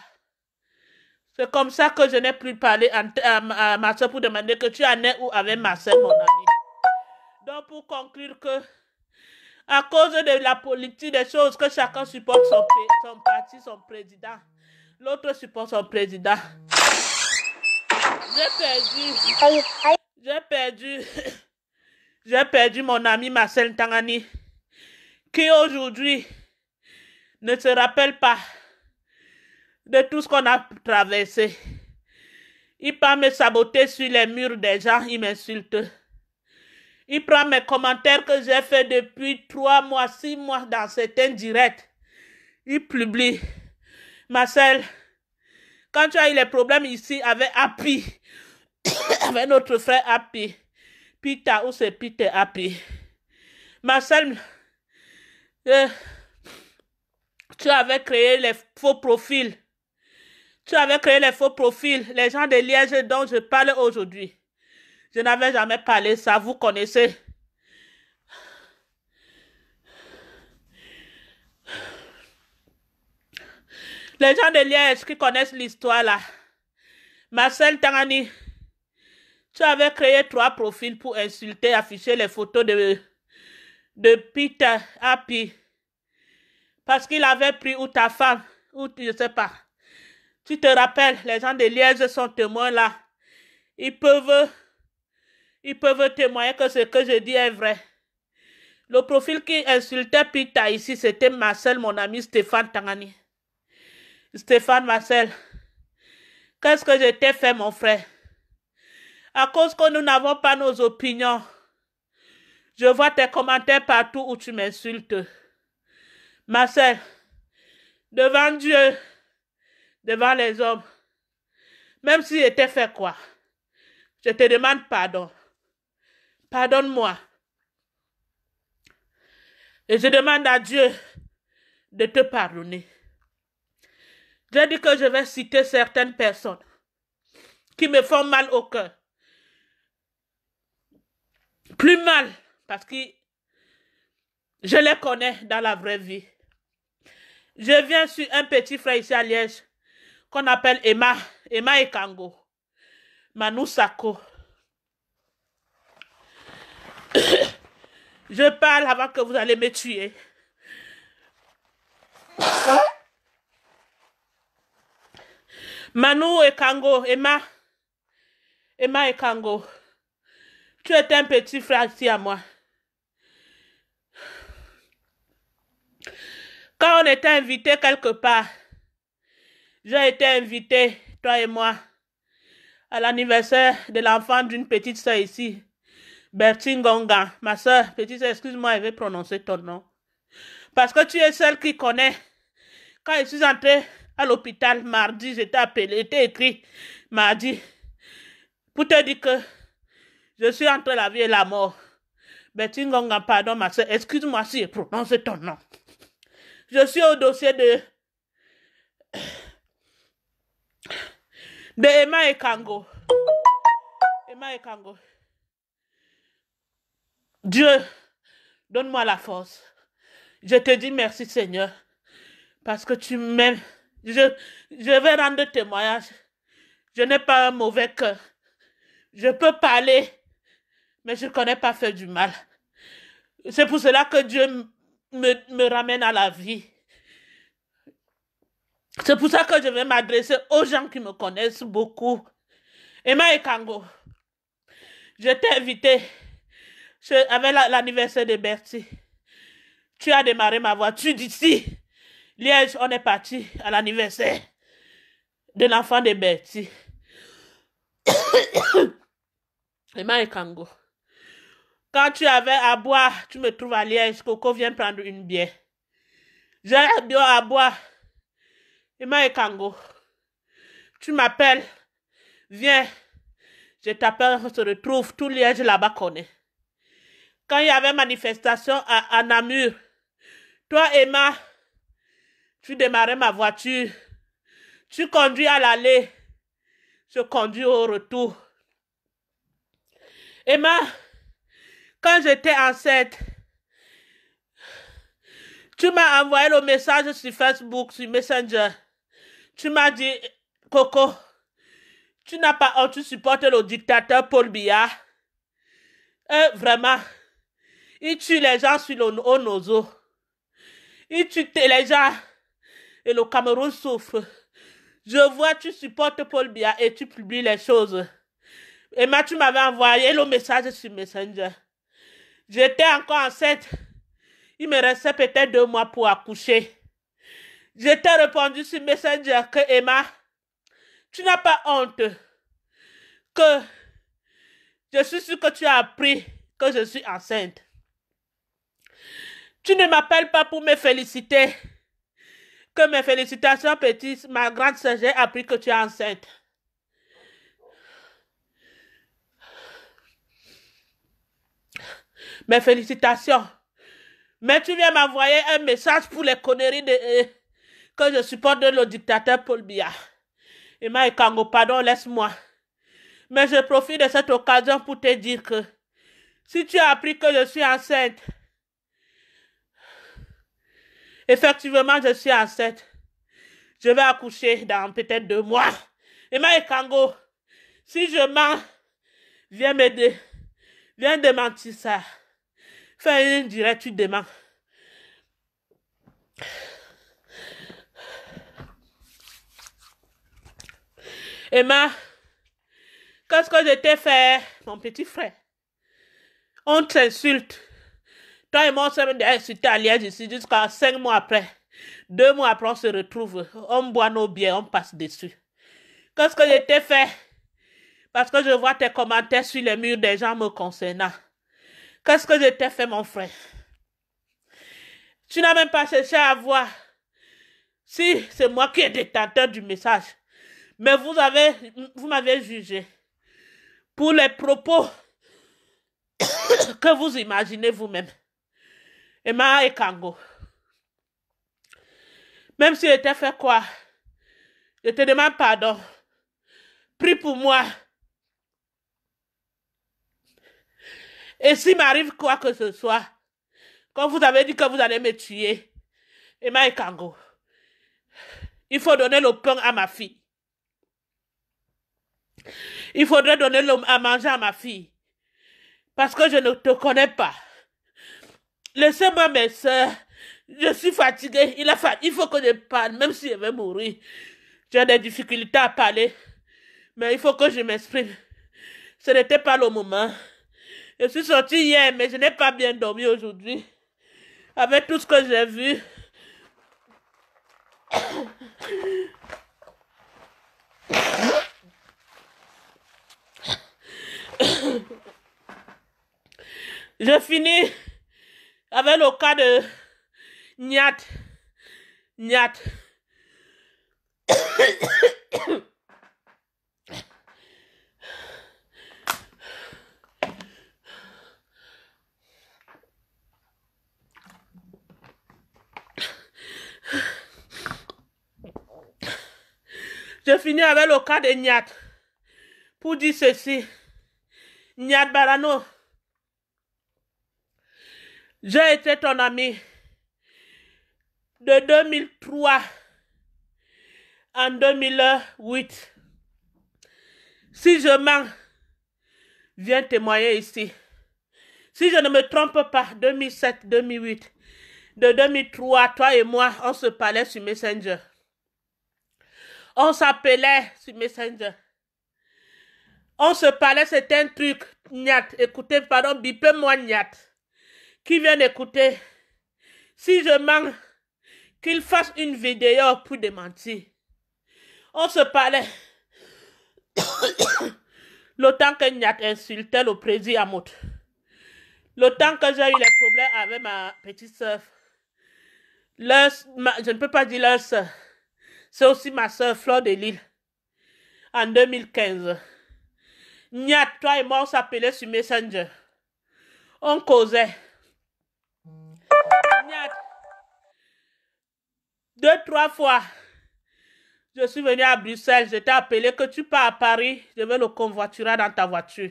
S1: C'est comme ça que je n'ai plus parlé à, Marcel pour demander que tu en es où avec Marcel, mon ami. Donc, pour conclure que, à cause de la politique, des choses que chacun supporte son, son parti, son président, l'autre supporte son président. J'ai perdu. J'ai perdu. J'ai perdu mon ami Marcel Tangani, qui aujourd'hui ne se rappelle pas de tout ce qu'on a traversé. Il part me saboter sur les murs des gens, il m'insulte. Il prend mes commentaires que j'ai fait depuis trois mois, six mois dans certains directs. Il publie. Marcel, quand tu as eu les problèmes ici avec Happy, avec notre frère Happy, Pita, où c'est Peter Happy? Marcel, euh, tu avais créé les faux profils tu avais créé les faux profils, les gens de Liège dont je parle aujourd'hui. Je n'avais jamais parlé ça, vous connaissez. Les gens de Liège qui connaissent l'histoire là. Marcel Tangani, tu avais créé trois profils pour insulter, afficher les photos de, de Peter Happy. Parce qu'il avait pris ou ta femme, ou je ne sais pas. Tu te rappelles, les gens de Liège sont témoins là. Ils peuvent, ils peuvent témoigner que ce que je dis est vrai. Le profil qui insultait Pita ici, c'était Marcel, mon ami Stéphane Tangani. Stéphane Marcel, qu'est-ce que je t'ai fait, mon frère? À cause que nous n'avons pas nos opinions, je vois tes commentaires partout où tu m'insultes. Marcel, devant Dieu, devant les hommes, même si je t'ai fait quoi, je te demande pardon. Pardonne-moi. Et je demande à Dieu de te pardonner. J'ai dit que je vais citer certaines personnes qui me font mal au cœur. Plus mal, parce que je les connais dans la vraie vie. Je viens sur un petit frère ici à Liège qu'on appelle Emma, Emma Kango, Manu Sako. Je parle avant que vous allez me tuer. Manu Kango, Emma, Emma Kango. tu es un petit frère à moi. Quand on était invité quelque part, j'ai été invité, toi et moi, à l'anniversaire de l'enfant d'une petite sœur ici, Bertine Gonga. Ma sœur, petite sœur, excuse-moi, je vais prononcer ton nom. Parce que tu es celle qui connaît. Quand je suis entrée à l'hôpital mardi, j'étais appelée, j'étais écrit mardi, pour te dire que je suis entre la vie et la mort. Bertine Gonga, pardon ma soeur, excuse-moi si je prononce ton nom. Je suis au dossier de de Emma Kango, Emma Kango. Dieu, donne-moi la force. Je te dis merci Seigneur, parce que tu m'aimes. Je, vais rendre témoignage. Je n'ai pas un mauvais cœur. Je peux parler, mais je ne connais pas faire du mal. C'est pour cela que Dieu me, me ramène à la vie. C'est pour ça que je vais m'adresser aux gens qui me connaissent beaucoup. Emma et Kango, je t'ai invité avec l'anniversaire de Bertie. Tu as démarré ma voiture d'ici. Liège, on est parti à l'anniversaire de l'enfant de Bertie. Emma et Kango, quand tu avais à boire, tu me trouves à Liège. Coco vient prendre une bière. J'ai bien à boire. Emma et Kango, tu m'appelles, viens, je t'appelle, on se retrouve, tout Liège là-bas connaît. Quand il y avait manifestation à Namur, toi Emma, tu démarrais ma voiture, tu conduis à l'aller, je conduis au retour. Emma, quand j'étais enceinte, tu m'as envoyé le message sur Facebook, sur Messenger. Tu m'as dit, Coco, tu n'as pas honte, tu supportes le dictateur Paul Biya. Euh, vraiment, il tue les gens sur le haut Il tue les gens. Et le Cameroun souffre. Je vois, tu supportes Paul Biya et tu publies les choses. Et moi, tu m'avais envoyé le message sur Messenger. J'étais encore enceinte. Il me restait peut-être deux mois pour accoucher. Je t'ai répondu sur Messenger que Emma, tu n'as pas honte que je suis sûre que tu as appris que je suis enceinte. Tu ne m'appelles pas pour me féliciter. Que mes félicitations, petite, ma grande sœur, j'ai appris que tu es enceinte. Mes félicitations. Mais tu viens m'envoyer un message pour les conneries de... Euh, que je supporte le dictateur Paul Biya. Emma et Kango, pardon, laisse-moi. Mais je profite de cette occasion pour te dire que si tu as appris que je suis enceinte, effectivement, je suis enceinte. Je vais accoucher dans peut-être deux mois. Emma et Kango, si je mens, viens m'aider. Viens démentir ça. Fais une directe, tu déments. Emma, qu'est-ce que je t'ai fait, mon petit frère On t'insulte. Toi et moi, on s'est insulté à Liège ici jusqu'à cinq mois après. Deux mois après, on se retrouve. On boit nos biens, on passe dessus. Qu'est-ce que je t'ai fait Parce que je vois tes commentaires sur les murs des gens me concernant. Qu'est-ce que je t'ai fait, mon frère Tu n'as même pas cherché à voir si c'est moi qui ai détenteur du message. Mais vous avez, vous m'avez jugé pour les propos que vous imaginez vous-même. Emma et Kango. Même si j'étais fait quoi, je te demande pardon. Prie pour moi. Et s'il m'arrive quoi que ce soit, quand vous avez dit que vous allez me tuer, Emma et Kango, il faut donner le pain à ma fille. Il faudrait donner à manger à ma fille. Parce que je ne te connais pas. Laissez-moi mes soeurs. Je suis fatiguée. Il, a Il faut que je parle, même si je vais mourir. J'ai des difficultés à parler. Mais il faut que je m'exprime. Ce n'était pas le moment. Je suis sortie hier, mais je n'ai pas bien dormi aujourd'hui. Avec tout ce que j'ai vu. Je finis avec le cas de Niat. Niat. Je finis avec le cas de Niat pour dire ceci. Nyad Barano, j'ai été ton ami de 2003 en 2008. Si je mens, viens témoigner ici. Si je ne me trompe pas, 2007-2008, de 2003, toi et moi, on se parlait sur Messenger. On s'appelait sur Messenger. On se parlait, c'est un truc. Niat, écoutez, pardon, bipez-moi Niat. Qui vient d'écouter. Si je manque, qu'il fasse une vidéo pour démentir. On se parlait. le temps que Niat insultait le président Amout. Le temps que j'ai eu les problèmes avec ma petite soeur. je ne peux pas dire leur soeur. C'est aussi ma soeur Flore de Lille. En 2015. Nia, toi et moi, on s'appelait sur Messenger. On causait. Nia, deux, trois fois, je suis venu à Bruxelles. Je t'ai appelé que tu pars à Paris. Je vais le convoiturer dans ta voiture.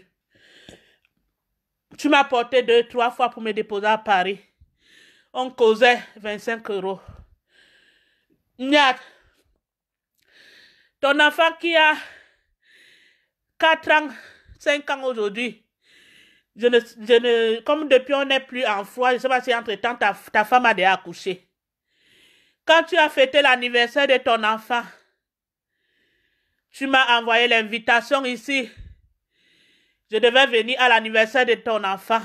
S1: Tu m'as porté deux, trois fois pour me déposer à Paris. On causait 25 euros. Nia, ton enfant qui a 4 ans, 5 ans aujourd'hui. Je ne, ne, comme depuis on n'est plus en foi, je ne sais pas si entre-temps ta, ta femme a déjà accouché. Quand tu as fêté l'anniversaire de ton enfant, tu m'as envoyé l'invitation ici. Je devais venir à l'anniversaire de ton enfant.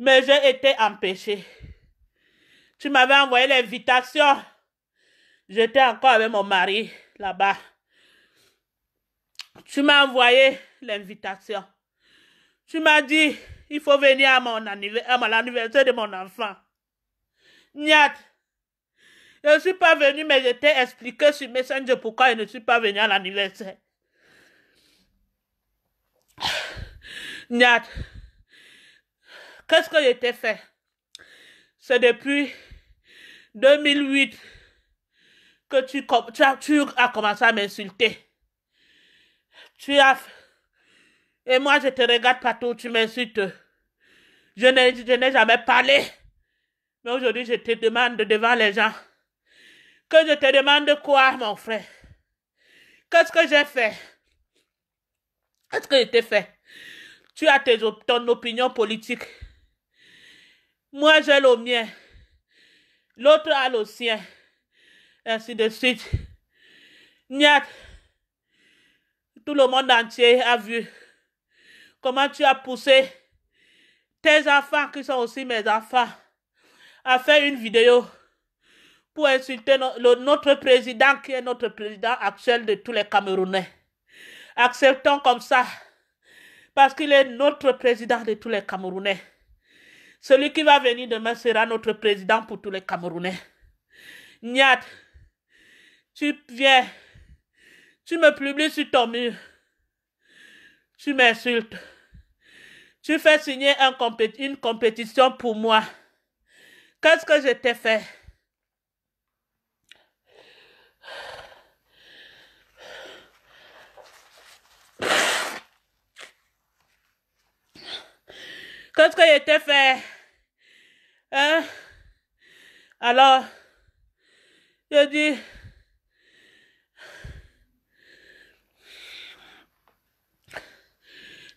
S1: Mais j'ai été empêchée. Tu m'avais envoyé l'invitation. J'étais encore avec mon mari là-bas tu m'as envoyé l'invitation. Tu m'as dit, il faut venir à mon à l'anniversaire de mon enfant. Niat, je ne suis pas venu, mais je t'ai expliqué sur Messenger pourquoi je ne suis pas venu à l'anniversaire. Niat, qu'est-ce que je t'ai fait? C'est depuis 2008 que tu, tu as commencé à m'insulter. Tu as... Et moi, je te regarde partout, tu m'insultes. Je n'ai, je n'ai jamais parlé. Mais aujourd'hui, je te demande devant les gens. Que je te demande quoi, mon frère? Qu'est-ce que j'ai fait? Qu'est-ce que j'ai fait? Tu as tes, ton opinion politique. Moi, j'ai le mien. L'autre a le sien. Ainsi de suite. Niat le monde entier a vu comment tu as poussé tes enfants, qui sont aussi mes enfants, à faire une vidéo pour insulter notre président, qui est notre président actuel de tous les Camerounais. Acceptons comme ça, parce qu'il est notre président de tous les Camerounais. Celui qui va venir demain sera notre président pour tous les Camerounais. Niad, tu viens tu me publies sur ton mur. Tu m'insultes. Tu fais signer un une compétition pour moi. Qu'est-ce que je t'ai fait? Qu'est-ce que je t'ai fait? Hein? Alors, je dis,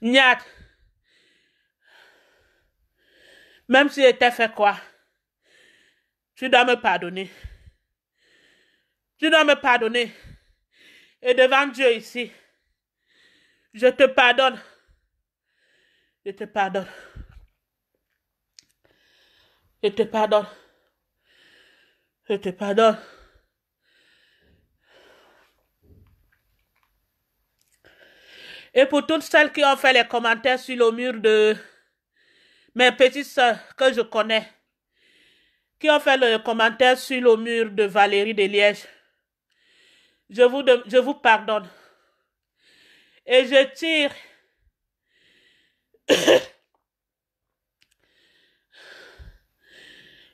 S1: Niat, même si je t'ai fait quoi, tu dois me pardonner. Tu dois me pardonner. Et devant Dieu ici, je te pardonne. Je te pardonne. Je te pardonne. Je te pardonne. Et pour toutes celles qui ont fait les commentaires sur le mur de mes petites sœurs que je connais, qui ont fait les commentaires sur le mur de Valérie de Liège, je vous, je vous pardonne. Et je tire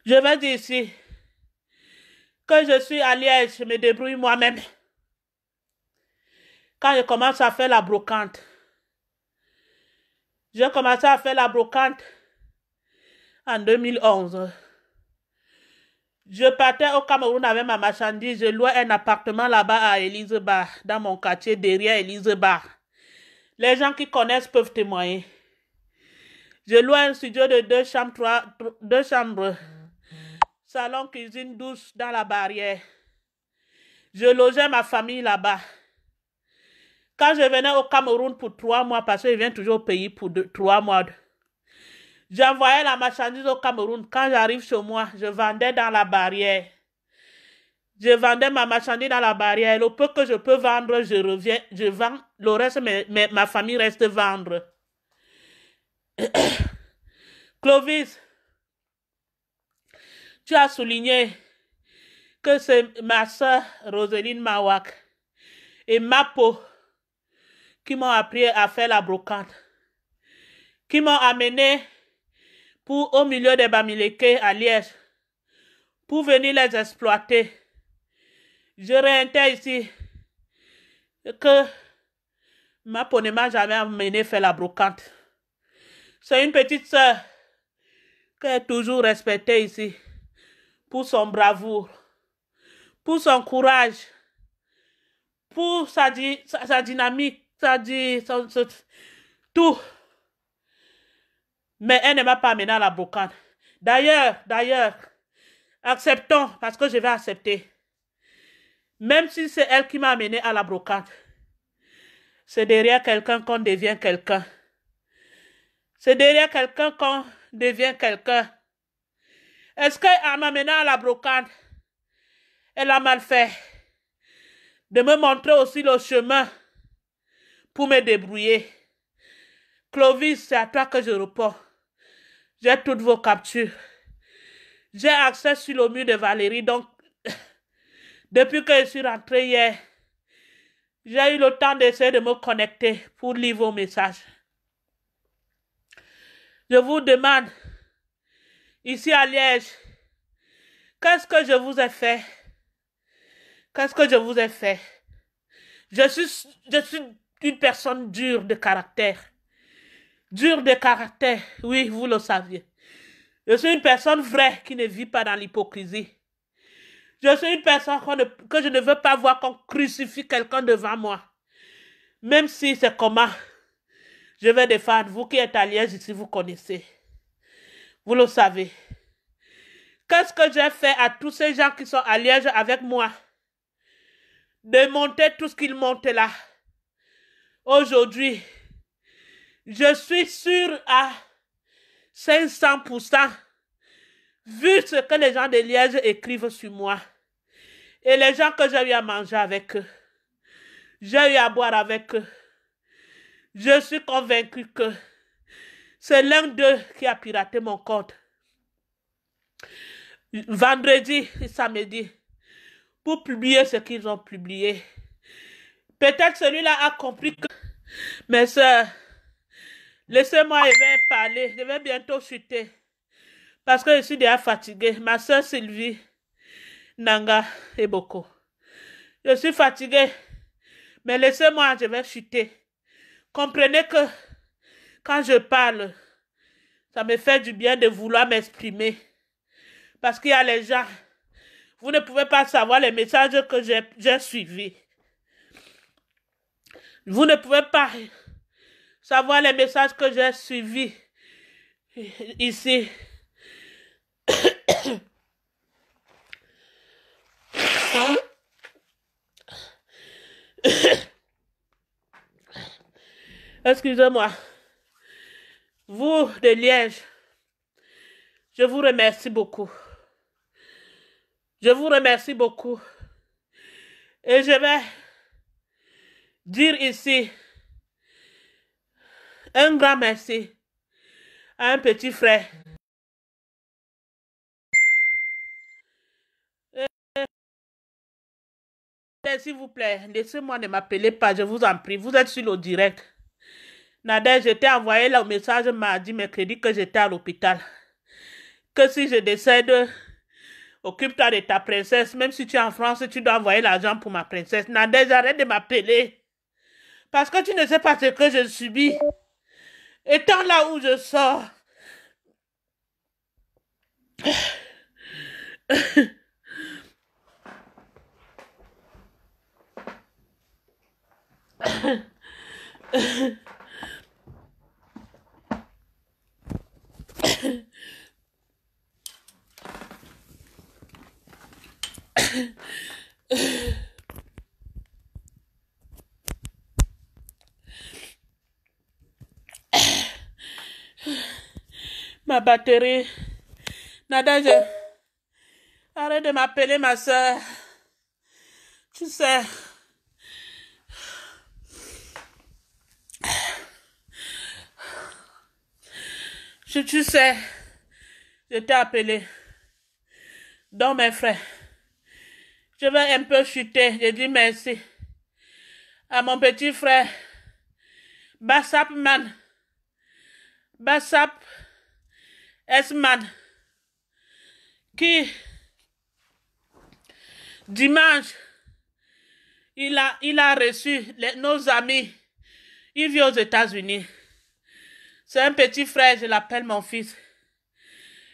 S1: je vais dire ici que je suis à Liège, je me débrouille moi-même quand je commence à faire la brocante. J'ai commencé à faire la brocante en 2011. Je partais au Cameroun avec ma marchandise. Je louais un appartement là-bas à Elise dans mon quartier derrière Elise Bar. Les gens qui connaissent peuvent témoigner. Je louais un studio de deux chambres, deux chambres. Salon, cuisine, douche dans la barrière. Je logeais ma famille là-bas. Quand je venais au Cameroun pour trois mois, parce que je viens toujours au pays pour trois mois, j'envoyais la marchandise au Cameroun. Quand j'arrive chez moi, je vendais dans la barrière. Je vendais ma marchandise dans la barrière. Le peu que je peux vendre, je reviens, je vends. Le reste, ma famille reste vendre. Clovis, tu as souligné que c'est ma soeur Roseline Mawak et Mapo qui m'ont appris à faire la brocante, qui m'ont amené pour, au milieu des Bamileke à Liège pour venir les exploiter. Je réintègre ici que ma peau m'a jamais amené faire la brocante. C'est une petite sœur qui est toujours respectée ici pour son bravoure, pour son courage, pour sa dynamique ça dit, tout. Mais elle ne m'a pas amené à la brocante. D'ailleurs, d'ailleurs, acceptons, parce que je vais accepter. Même si c'est elle qui m'a amené à la brocante, c'est derrière quelqu'un qu'on devient quelqu'un. C'est derrière quelqu'un qu'on devient quelqu'un. Est-ce qu'en m'amenant à la brocante, elle a mal fait de me montrer aussi le chemin pour me débrouiller. Clovis, c'est à toi que je repos J'ai toutes vos captures. J'ai accès sur le mur de Valérie, donc depuis que je suis rentré hier, j'ai eu le temps d'essayer de me connecter pour lire vos messages. Je vous demande, ici à Liège, qu'est-ce que je vous ai fait? Qu'est-ce que je vous ai fait? Je suis, je suis une personne dure de caractère. Dure de caractère, oui, vous le saviez. Je suis une personne vraie qui ne vit pas dans l'hypocrisie. Je suis une personne que je ne veux pas voir qu'on crucifie quelqu'un devant moi. Même si c'est comment je vais défendre. Vous qui êtes à Liège ici, vous connaissez. Vous le savez. Qu'est-ce que j'ai fait à tous ces gens qui sont à Liège avec moi? De monter tout ce qu'ils montaient là. Aujourd'hui, je suis sûr à 500%, vu ce que les gens de Liège écrivent sur moi et les gens que j'ai eu à manger avec eux, j'ai eu à boire avec eux, je suis convaincu que c'est l'un d'eux qui a piraté mon compte. Vendredi et samedi, pour publier ce qu'ils ont publié. Peut-être celui-là a compris que... Mes soeurs, laissez-moi, je vais parler. Je vais bientôt chuter. Parce que je suis déjà fatiguée. Ma soeur Sylvie, Nanga et Je suis fatiguée. Mais laissez-moi, je vais chuter. Comprenez que quand je parle, ça me fait du bien de vouloir m'exprimer. Parce qu'il y a les gens. Vous ne pouvez pas savoir les messages que j'ai suivis. Vous ne pouvez pas savoir les messages que j'ai suivis ici. Excusez-moi. Vous de Liège, je vous remercie beaucoup. Je vous remercie beaucoup. Et je vais dire ici un grand merci à un petit frère. Euh, s'il vous plaît, laissez-moi ne m'appeler pas, je vous en prie. Vous êtes sur le direct. Nadège, je t'ai envoyé le message mardi, mercredi que j'étais à l'hôpital. Que si je décède, occupe-toi de ta princesse. Même si tu es en France, tu dois envoyer l'argent pour ma princesse. Nadège, arrête de m'appeler parce que tu ne sais pas ce que je subis. Étant là où je sors, ma batterie. je... arrête de m'appeler ma soeur. Tu sais. Je, tu sais, je t'ai appelé. Dans mes frères, je vais un peu chuter. Je dis merci à mon petit frère, man. Bassap. Esman qui dimanche il a, il a reçu nos amis. Il vit aux États-Unis. C'est un petit frère, je l'appelle mon fils.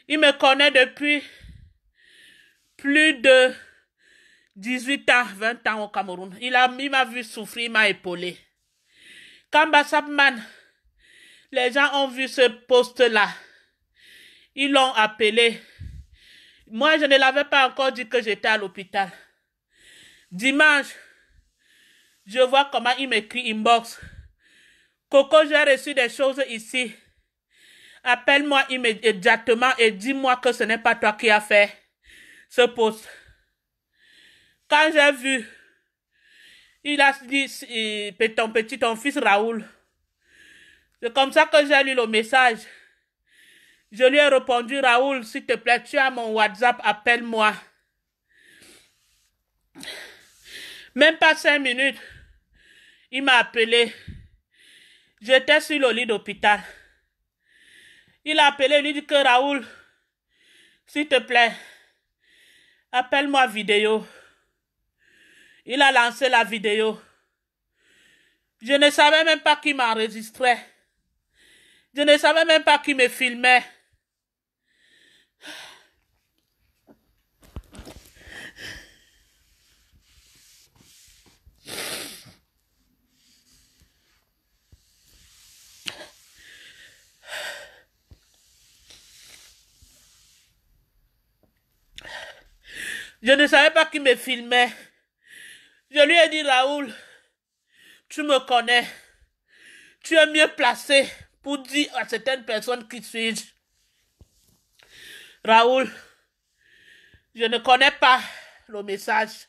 S1: Il me connaît depuis plus de 18 ans, 20 ans au Cameroun. Il m'a vu souffrir, il m'a épaulé. Quand les gens ont vu ce poste-là. Ils l'ont appelé. Moi, je ne l'avais pas encore dit que j'étais à l'hôpital. Dimanche, je vois comment il m'écrit inbox. Coco, j'ai reçu des choses ici. Appelle-moi immédiatement et dis-moi que ce n'est pas toi qui as fait ce poste. Quand j'ai vu, il a dit eh, ton petit, ton fils Raoul. C'est comme ça que j'ai lu le message. Je lui ai répondu, Raoul, s'il te plaît, tu as mon WhatsApp, appelle-moi. Même pas cinq minutes, il m'a appelé. J'étais sur le lit d'hôpital. Il a appelé, lui dit que Raoul, s'il te plaît, appelle-moi vidéo. Il a lancé la vidéo. Je ne savais même pas qui m'enregistrait. Je ne savais même pas qui me filmait. Je ne savais pas qui me filmait. Je lui ai dit, Raoul, tu me connais. Tu es mieux placé pour dire à certaines personnes qui suis-je. Raoul, je ne connais pas le message.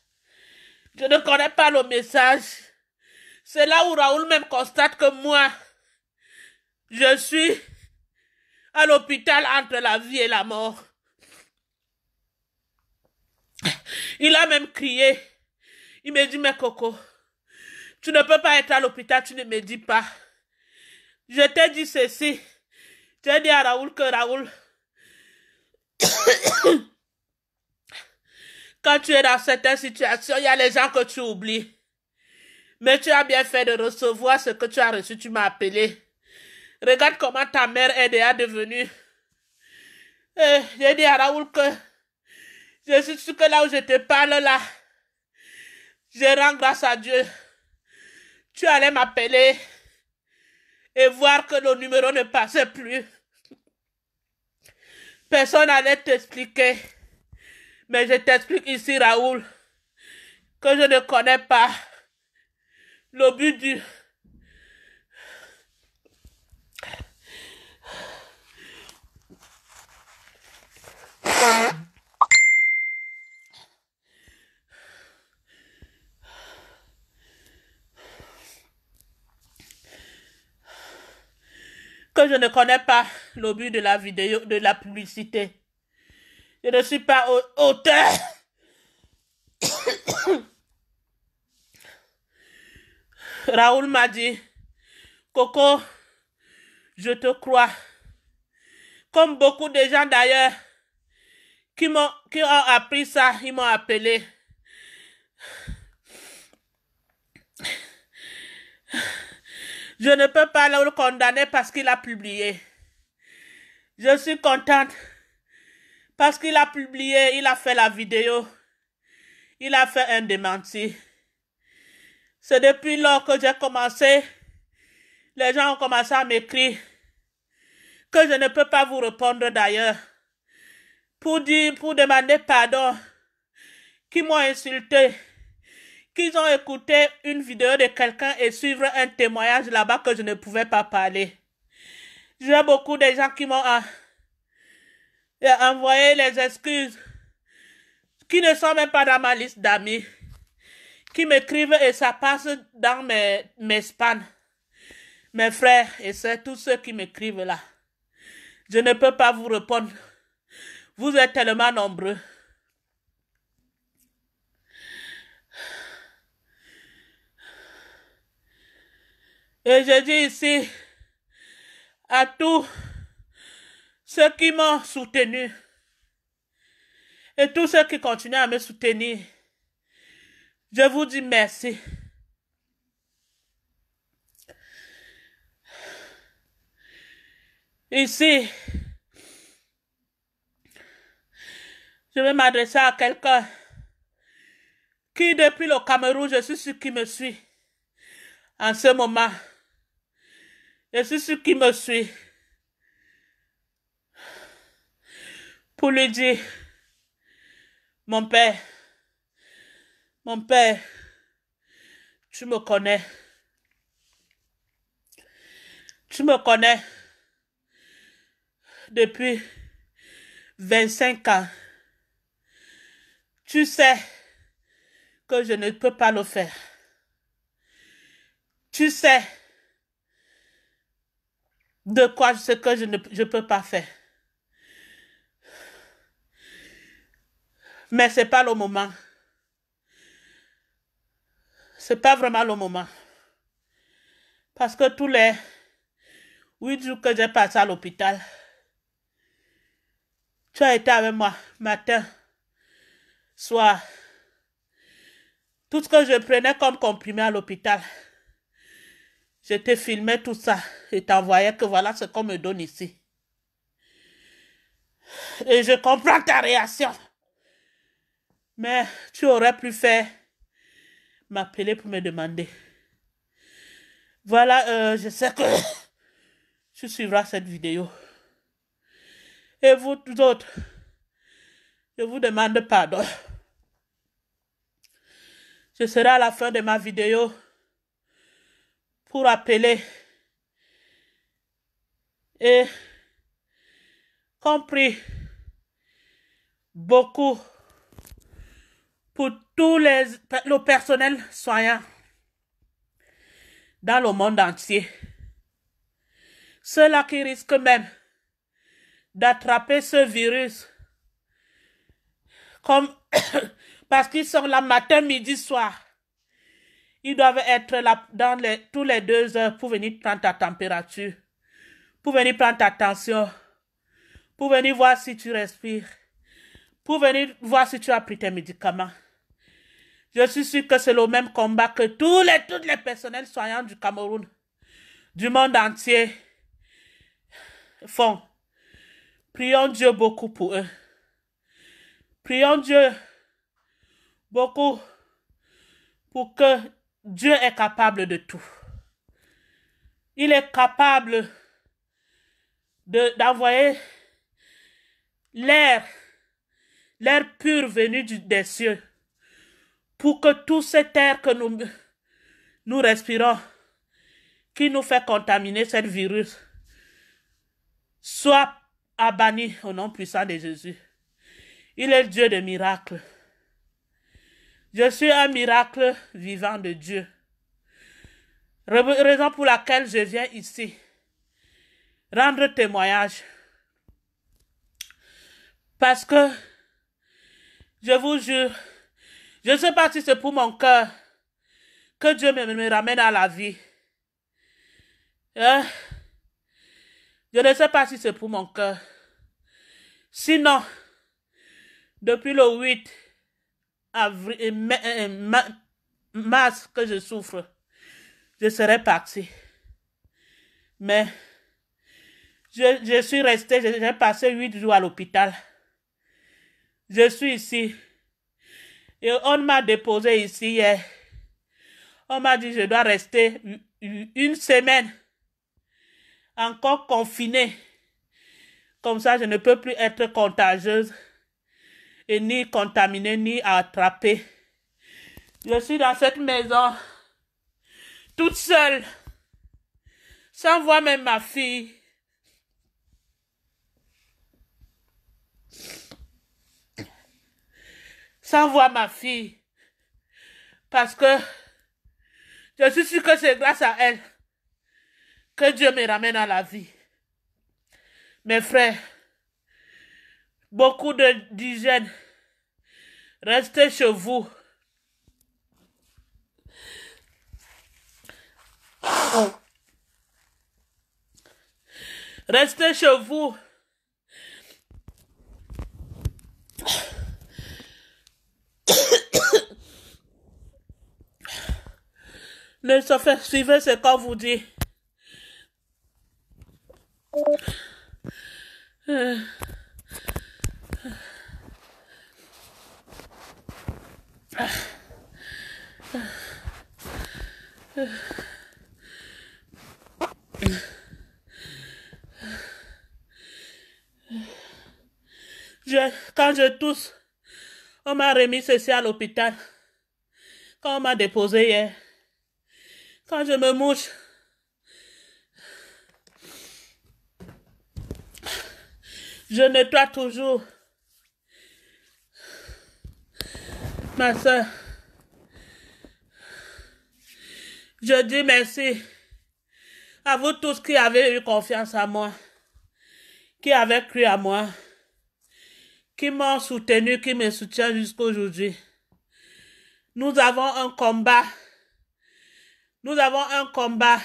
S1: Je ne connais pas le message. C'est là où Raoul même constate que moi, je suis à l'hôpital entre la vie et la mort. Il a même crié. Il me dit, mais Coco, tu ne peux pas être à l'hôpital, tu ne me dis pas. Je t'ai dit ceci. J'ai dit à Raoul que Raoul, quand tu es dans certaines situations, il y a les gens que tu oublies. Mais tu as bien fait de recevoir ce que tu as reçu, tu m'as appelé. Regarde comment ta mère est déjà devenue. Eh, j'ai dit à Raoul que je suis sûr que là où je te parle, là, je rends grâce à Dieu. Tu allais m'appeler et voir que le numéro ne passait plus. Personne n'allait t'expliquer. Mais je t'explique ici, Raoul, que je ne connais pas le but du... je ne connais pas l'objet de la vidéo, de la publicité. Je ne suis pas auteur. Raoul m'a dit, Coco, je te crois. Comme beaucoup de gens d'ailleurs qui m'ont, qui ont appris ça, ils m'ont appelé. Je ne peux pas le condamner parce qu'il a publié. Je suis contente parce qu'il a publié, il a fait la vidéo. Il a fait un démenti. C'est depuis lors que j'ai commencé. Les gens ont commencé à m'écrire que je ne peux pas vous répondre d'ailleurs. Pour dire, pour demander pardon, qui m'ont insulté qu'ils ont écouté une vidéo de quelqu'un et suivre un témoignage là-bas que je ne pouvais pas parler. J'ai beaucoup de gens qui m'ont ah, envoyé les excuses, qui ne sont même pas dans ma liste d'amis, qui m'écrivent et ça passe dans mes, mes spans. Mes frères et c'est tous ceux qui m'écrivent là. Je ne peux pas vous répondre. Vous êtes tellement nombreux. Et je dis ici à tous ceux qui m'ont soutenu et tous ceux qui continuent à me soutenir, je vous dis merci. Ici, je vais m'adresser à quelqu'un qui, depuis le Cameroun, je suis sûr qui me suit en ce moment. Et c'est ce qui me suit. Pour lui dire, mon père, mon père, tu me connais. Tu me connais depuis 25 ans. Tu sais que je ne peux pas le faire. Tu sais de quoi ce que je ne je peux pas faire. Mais c'est pas le moment. C'est pas vraiment le moment. Parce que tous les huit jours que j'ai passé à l'hôpital, tu as été avec moi matin, soir. Tout ce que je prenais comme comprimé à l'hôpital, je t'ai filmé tout ça et t'envoyais que voilà ce qu'on me donne ici. Et je comprends ta réaction. Mais tu aurais pu faire m'appeler pour me demander. Voilà, euh, je sais que tu suivras cette vidéo. Et vous tous autres, je vous demande pardon. Je serai à la fin de ma vidéo pour appeler et compris beaucoup pour tous les, le personnel soignant dans le monde entier. Ceux-là qui risquent même d'attraper ce virus comme parce qu'ils sont là matin, midi, soir. Ils doivent être là dans les, tous les deux heures pour venir prendre ta température, pour venir prendre ta tension, pour venir voir si tu respires, pour venir voir si tu as pris tes médicaments. Je suis sûr que c'est le même combat que tous les, tous les personnels soignants du Cameroun, du monde entier, font. Prions Dieu beaucoup pour eux. Prions Dieu beaucoup pour que Dieu est capable de tout. Il est capable d'envoyer l'air, l'air pur venu des cieux, pour que tout cet air que nous, nous respirons, qui nous fait contaminer ce virus, soit abanni au nom puissant de Jésus. Il est Dieu de miracles. Je suis un miracle vivant de Dieu. Raison pour laquelle je viens ici. Rendre témoignage. Parce que, je vous jure, je ne sais pas si c'est pour mon cœur que Dieu me, ramène à la vie. Hein? je ne sais pas si c'est pour mon cœur. Sinon, depuis le 8, euh, euh, que je souffre, je serais parti. Mais je, je suis resté. j'ai passé huit jours à l'hôpital. Je suis ici. Et on m'a déposé ici hier. On m'a dit je dois rester une semaine encore confinée. Comme ça, je ne peux plus être contagieuse et ni contaminé ni attrapé. Je suis dans cette maison, toute seule, sans voir même ma fille. Sans voir ma fille. Parce que je suis sûre que c'est grâce à elle que Dieu me ramène à la vie. Mes frères, beaucoup de dizaines. Restez chez vous. Restez chez vous. Ne se suivez ce qu'on vous dit. Je, quand je tousse, on m'a remis ceci à l'hôpital. Quand on m'a déposé hier. Quand je me mouche. Je nettoie toujours. ma soeur. Je dis merci à vous tous qui avez eu confiance en moi, qui avez cru à moi, qui m'ont soutenu, qui me soutient jusqu'aujourd'hui. Nous avons un combat. Nous avons un combat.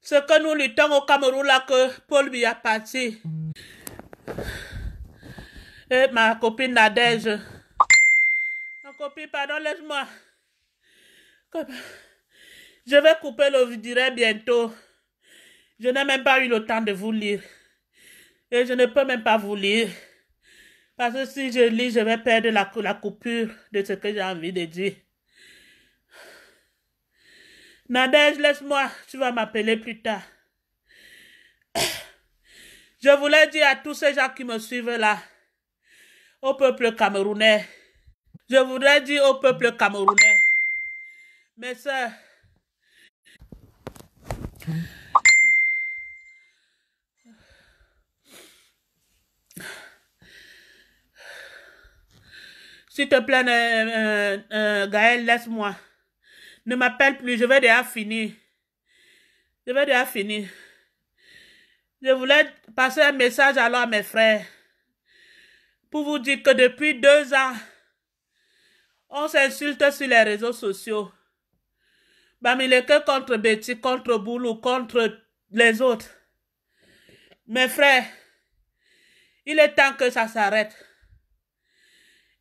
S1: Ce que nous luttons au Cameroun, là, que Paul lui a parti. Et ma copine Nadège copie, pardon, laisse-moi. Je vais couper le direct bientôt. Je n'ai même pas eu le temps de vous lire. Et je ne peux même pas vous lire. Parce que si je lis, je vais perdre la, la coupure de ce que j'ai envie de dire. Nadège, laisse-moi, tu vas m'appeler plus tard. Je voulais dire à tous ces gens qui me suivent là, au peuple camerounais, je voudrais dire au peuple camerounais, mes soeurs, S'il te plaît, euh, euh, euh, Gaël, laisse-moi. Ne m'appelle plus, je vais déjà finir. Je vais déjà finir. Je voulais passer un message alors à mes frères pour vous dire que depuis deux ans, on s'insulte sur les réseaux sociaux. que contre Betty, contre Boulou, contre les autres. Mes frères, il est temps que ça s'arrête.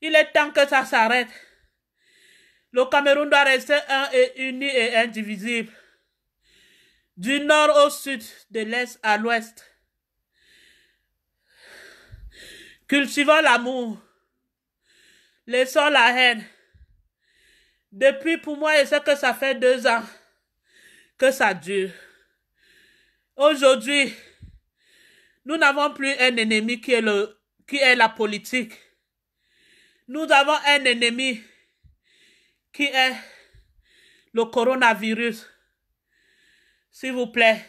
S1: Il est temps que ça s'arrête. Le Cameroun doit rester un et uni et indivisible. Du nord au sud, de l'est à l'ouest. Cultivons l'amour. Laissons la haine. Depuis, pour moi, je sais que ça fait deux ans que ça dure. Aujourd'hui, nous n'avons plus un ennemi qui est, le, qui est la politique. Nous avons un ennemi qui est le coronavirus. S'il vous plaît,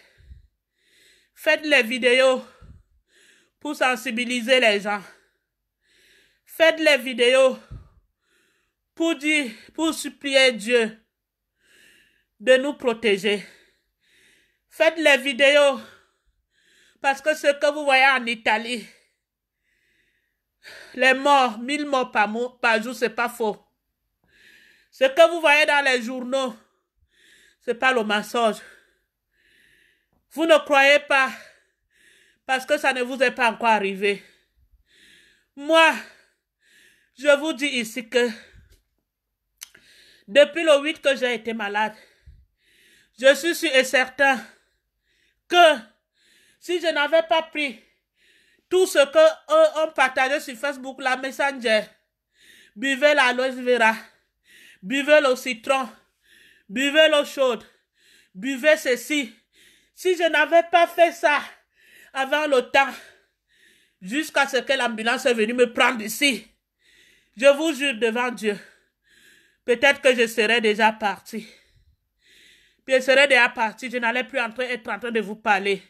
S1: faites les vidéos pour sensibiliser les gens. Faites les vidéos pour dire, pour supplier Dieu de nous protéger. Faites les vidéos parce que ce que vous voyez en Italie, les morts, mille morts par, jour, par jour, c'est pas faux. Ce que vous voyez dans les journaux, c'est pas le mensonge. Vous ne croyez pas parce que ça ne vous est pas encore arrivé. Moi, je vous dis ici que depuis le 8 que j'ai été malade, je suis sûr et certain que si je n'avais pas pris tout ce que eux ont partagé sur Facebook, la Messenger, buvez la vera, buvez le citron, buvez l'eau chaude, buvez ceci. Si je n'avais pas fait ça avant le temps, jusqu'à ce que l'ambulance est venue me prendre ici, je vous jure devant Dieu, Peut-être que je serais déjà parti. Je serais déjà parti, je n'allais plus être en train de vous parler.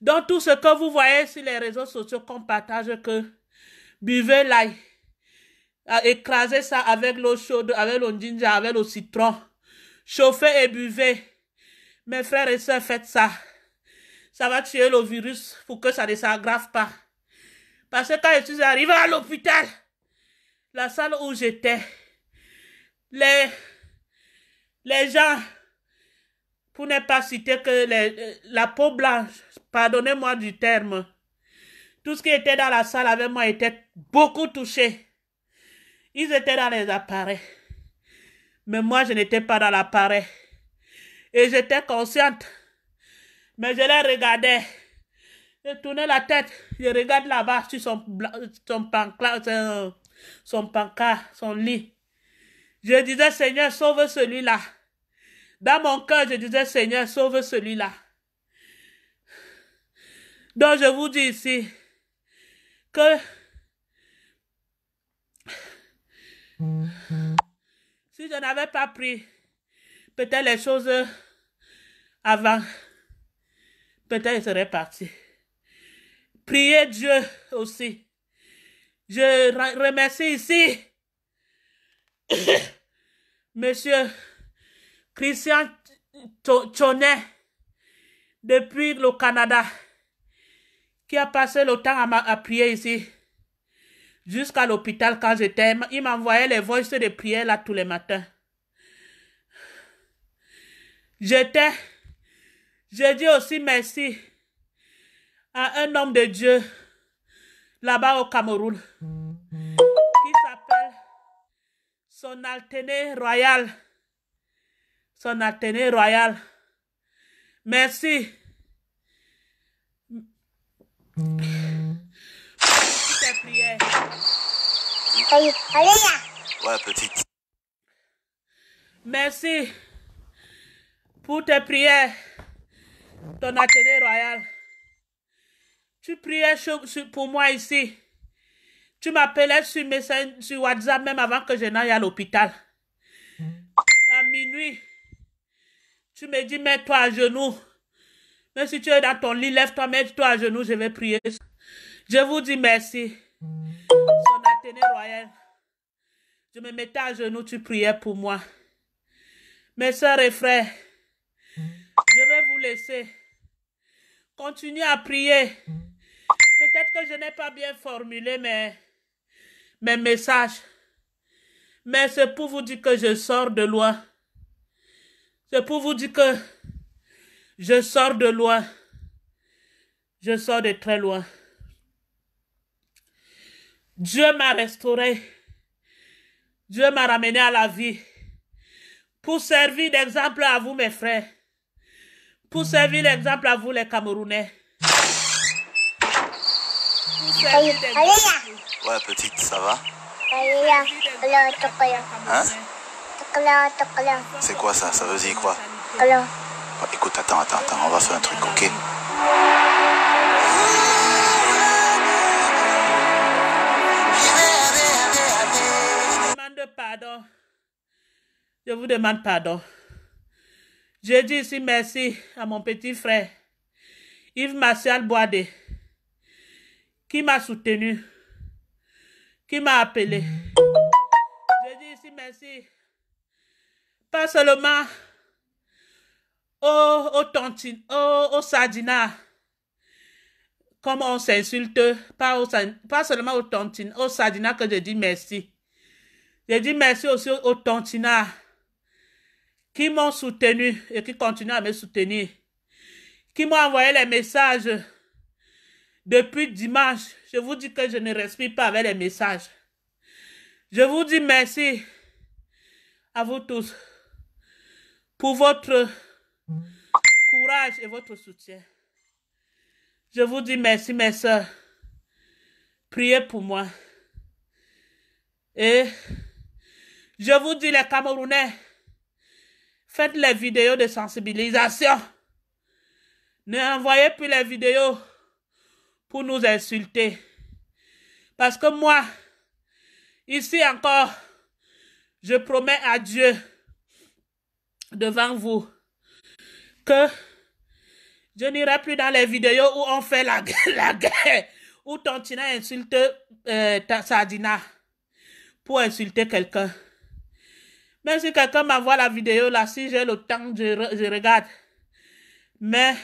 S1: Dans tout ce que vous voyez sur les réseaux sociaux qu'on partage, que buvez l'ail, écrasez ça avec l'eau chaude, avec le ginger, avec le citron, chauffez et buvez. Mes frères et sœurs, faites ça. Ça va tuer le virus pour que ça ne s'aggrave pas. Parce que quand je suis arrivé à l'hôpital, la salle où j'étais, les, les gens, pour ne pas citer que les, la peau blanche, pardonnez-moi du terme, tout ce qui était dans la salle avec moi était beaucoup touché. Ils étaient dans les appareils. Mais moi, je n'étais pas dans l'appareil. Et j'étais consciente. Mais je les regardais. Je tournais la tête. Je regarde là-bas sur son, son, son son lit. Je disais, Seigneur, sauve celui-là. Dans mon cœur, je disais, Seigneur, sauve celui-là. Donc, je vous dis ici que si je n'avais pas pris peut-être les choses avant, peut-être je serais parti. Priez Dieu aussi. Je remercie ici Monsieur Christian Chonet, depuis le Canada, qui a passé le temps à, prier ici, jusqu'à l'hôpital quand j'étais, il m'envoyait les voices de prière là tous les matins. J'étais, j'ai dit aussi merci à un homme de Dieu là-bas au Cameroun son Athénée royal, son Athénée royal, merci. Tes prières. Ouais, petite. Merci pour tes prières, ton Altainé royal. Tu priais pour moi ici. Tu m'appelais sur, sur WhatsApp même avant que je n'aille à l'hôpital. Hmm. À minuit, tu me dis mets-toi à genoux. Même si tu es dans ton lit, lève-toi, mets-toi à genoux, je vais prier. Je vous dis merci. Hmm. Son Athénée royale. Je me mettais à genoux, tu priais pour moi. Mes soeurs et frères, hmm. je vais vous laisser. Continuez à prier. Peut-être que je n'ai pas bien formulé, mais mes messages. Mais c'est pour vous dire que je sors de loin. C'est pour vous dire que je sors de loin. Je sors de très loin. Dieu m'a restauré. Dieu m'a ramené à la vie. Pour servir d'exemple à vous, mes frères. Pour servir d'exemple à vous, les Camerounais. Ouais, petite, ça va hein, hein? C'est quoi ça Ça veut dire quoi Écoute, attends, attends, attends, on va faire un truc, ok Je vous demande pardon. Je vous demande pardon. Je dis ici merci à mon petit frère, Yves Martial Boadé, qui m'a soutenu qui m'a appelé. Je dis merci. Pas seulement au, au tontine, au, au sardina. Comme on s'insulte, pas, pas seulement au tontine, au sardina que je dis merci. Je dis merci aussi aux tontina qui m'ont soutenu et qui continuent à me soutenir, qui m'ont envoyé les messages depuis dimanche, je vous dis que je ne respire pas avec les messages. Je vous dis merci à vous tous pour votre courage et votre soutien. Je vous dis merci, mes soeurs. Priez pour moi. Et je vous dis, les Camerounais, faites les vidéos de sensibilisation. Ne envoyez plus les vidéos pour nous insulter. Parce que moi, ici encore, je promets à Dieu devant vous que je n'irai plus dans les vidéos où on fait la, guerre, où Tontina insulte euh, pour insulter quelqu'un. Même si quelqu'un m'envoie la vidéo là, si j'ai le temps, je regarde. Mais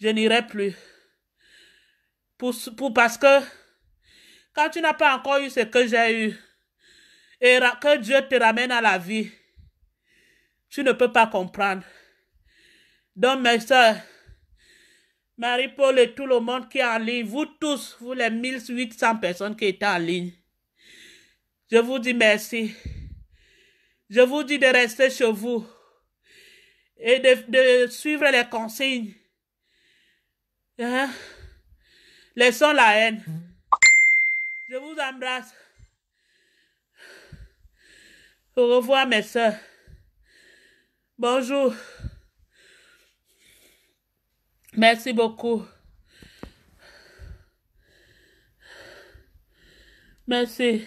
S1: je n'irai plus. Pour, pour, parce que quand tu n'as pas encore eu ce que j'ai eu, et que Dieu te ramène à la vie, tu ne peux pas comprendre. Donc, mes soeurs, Marie-Paul et tout le monde qui est en ligne, vous tous, vous les 1800 personnes qui étaient en ligne, je vous dis merci. Je vous dis de rester chez vous et de, de suivre les consignes. Hein? Laissons la haine. Je vous embrasse. Au revoir, mes soeurs. Bonjour. Merci beaucoup. Merci.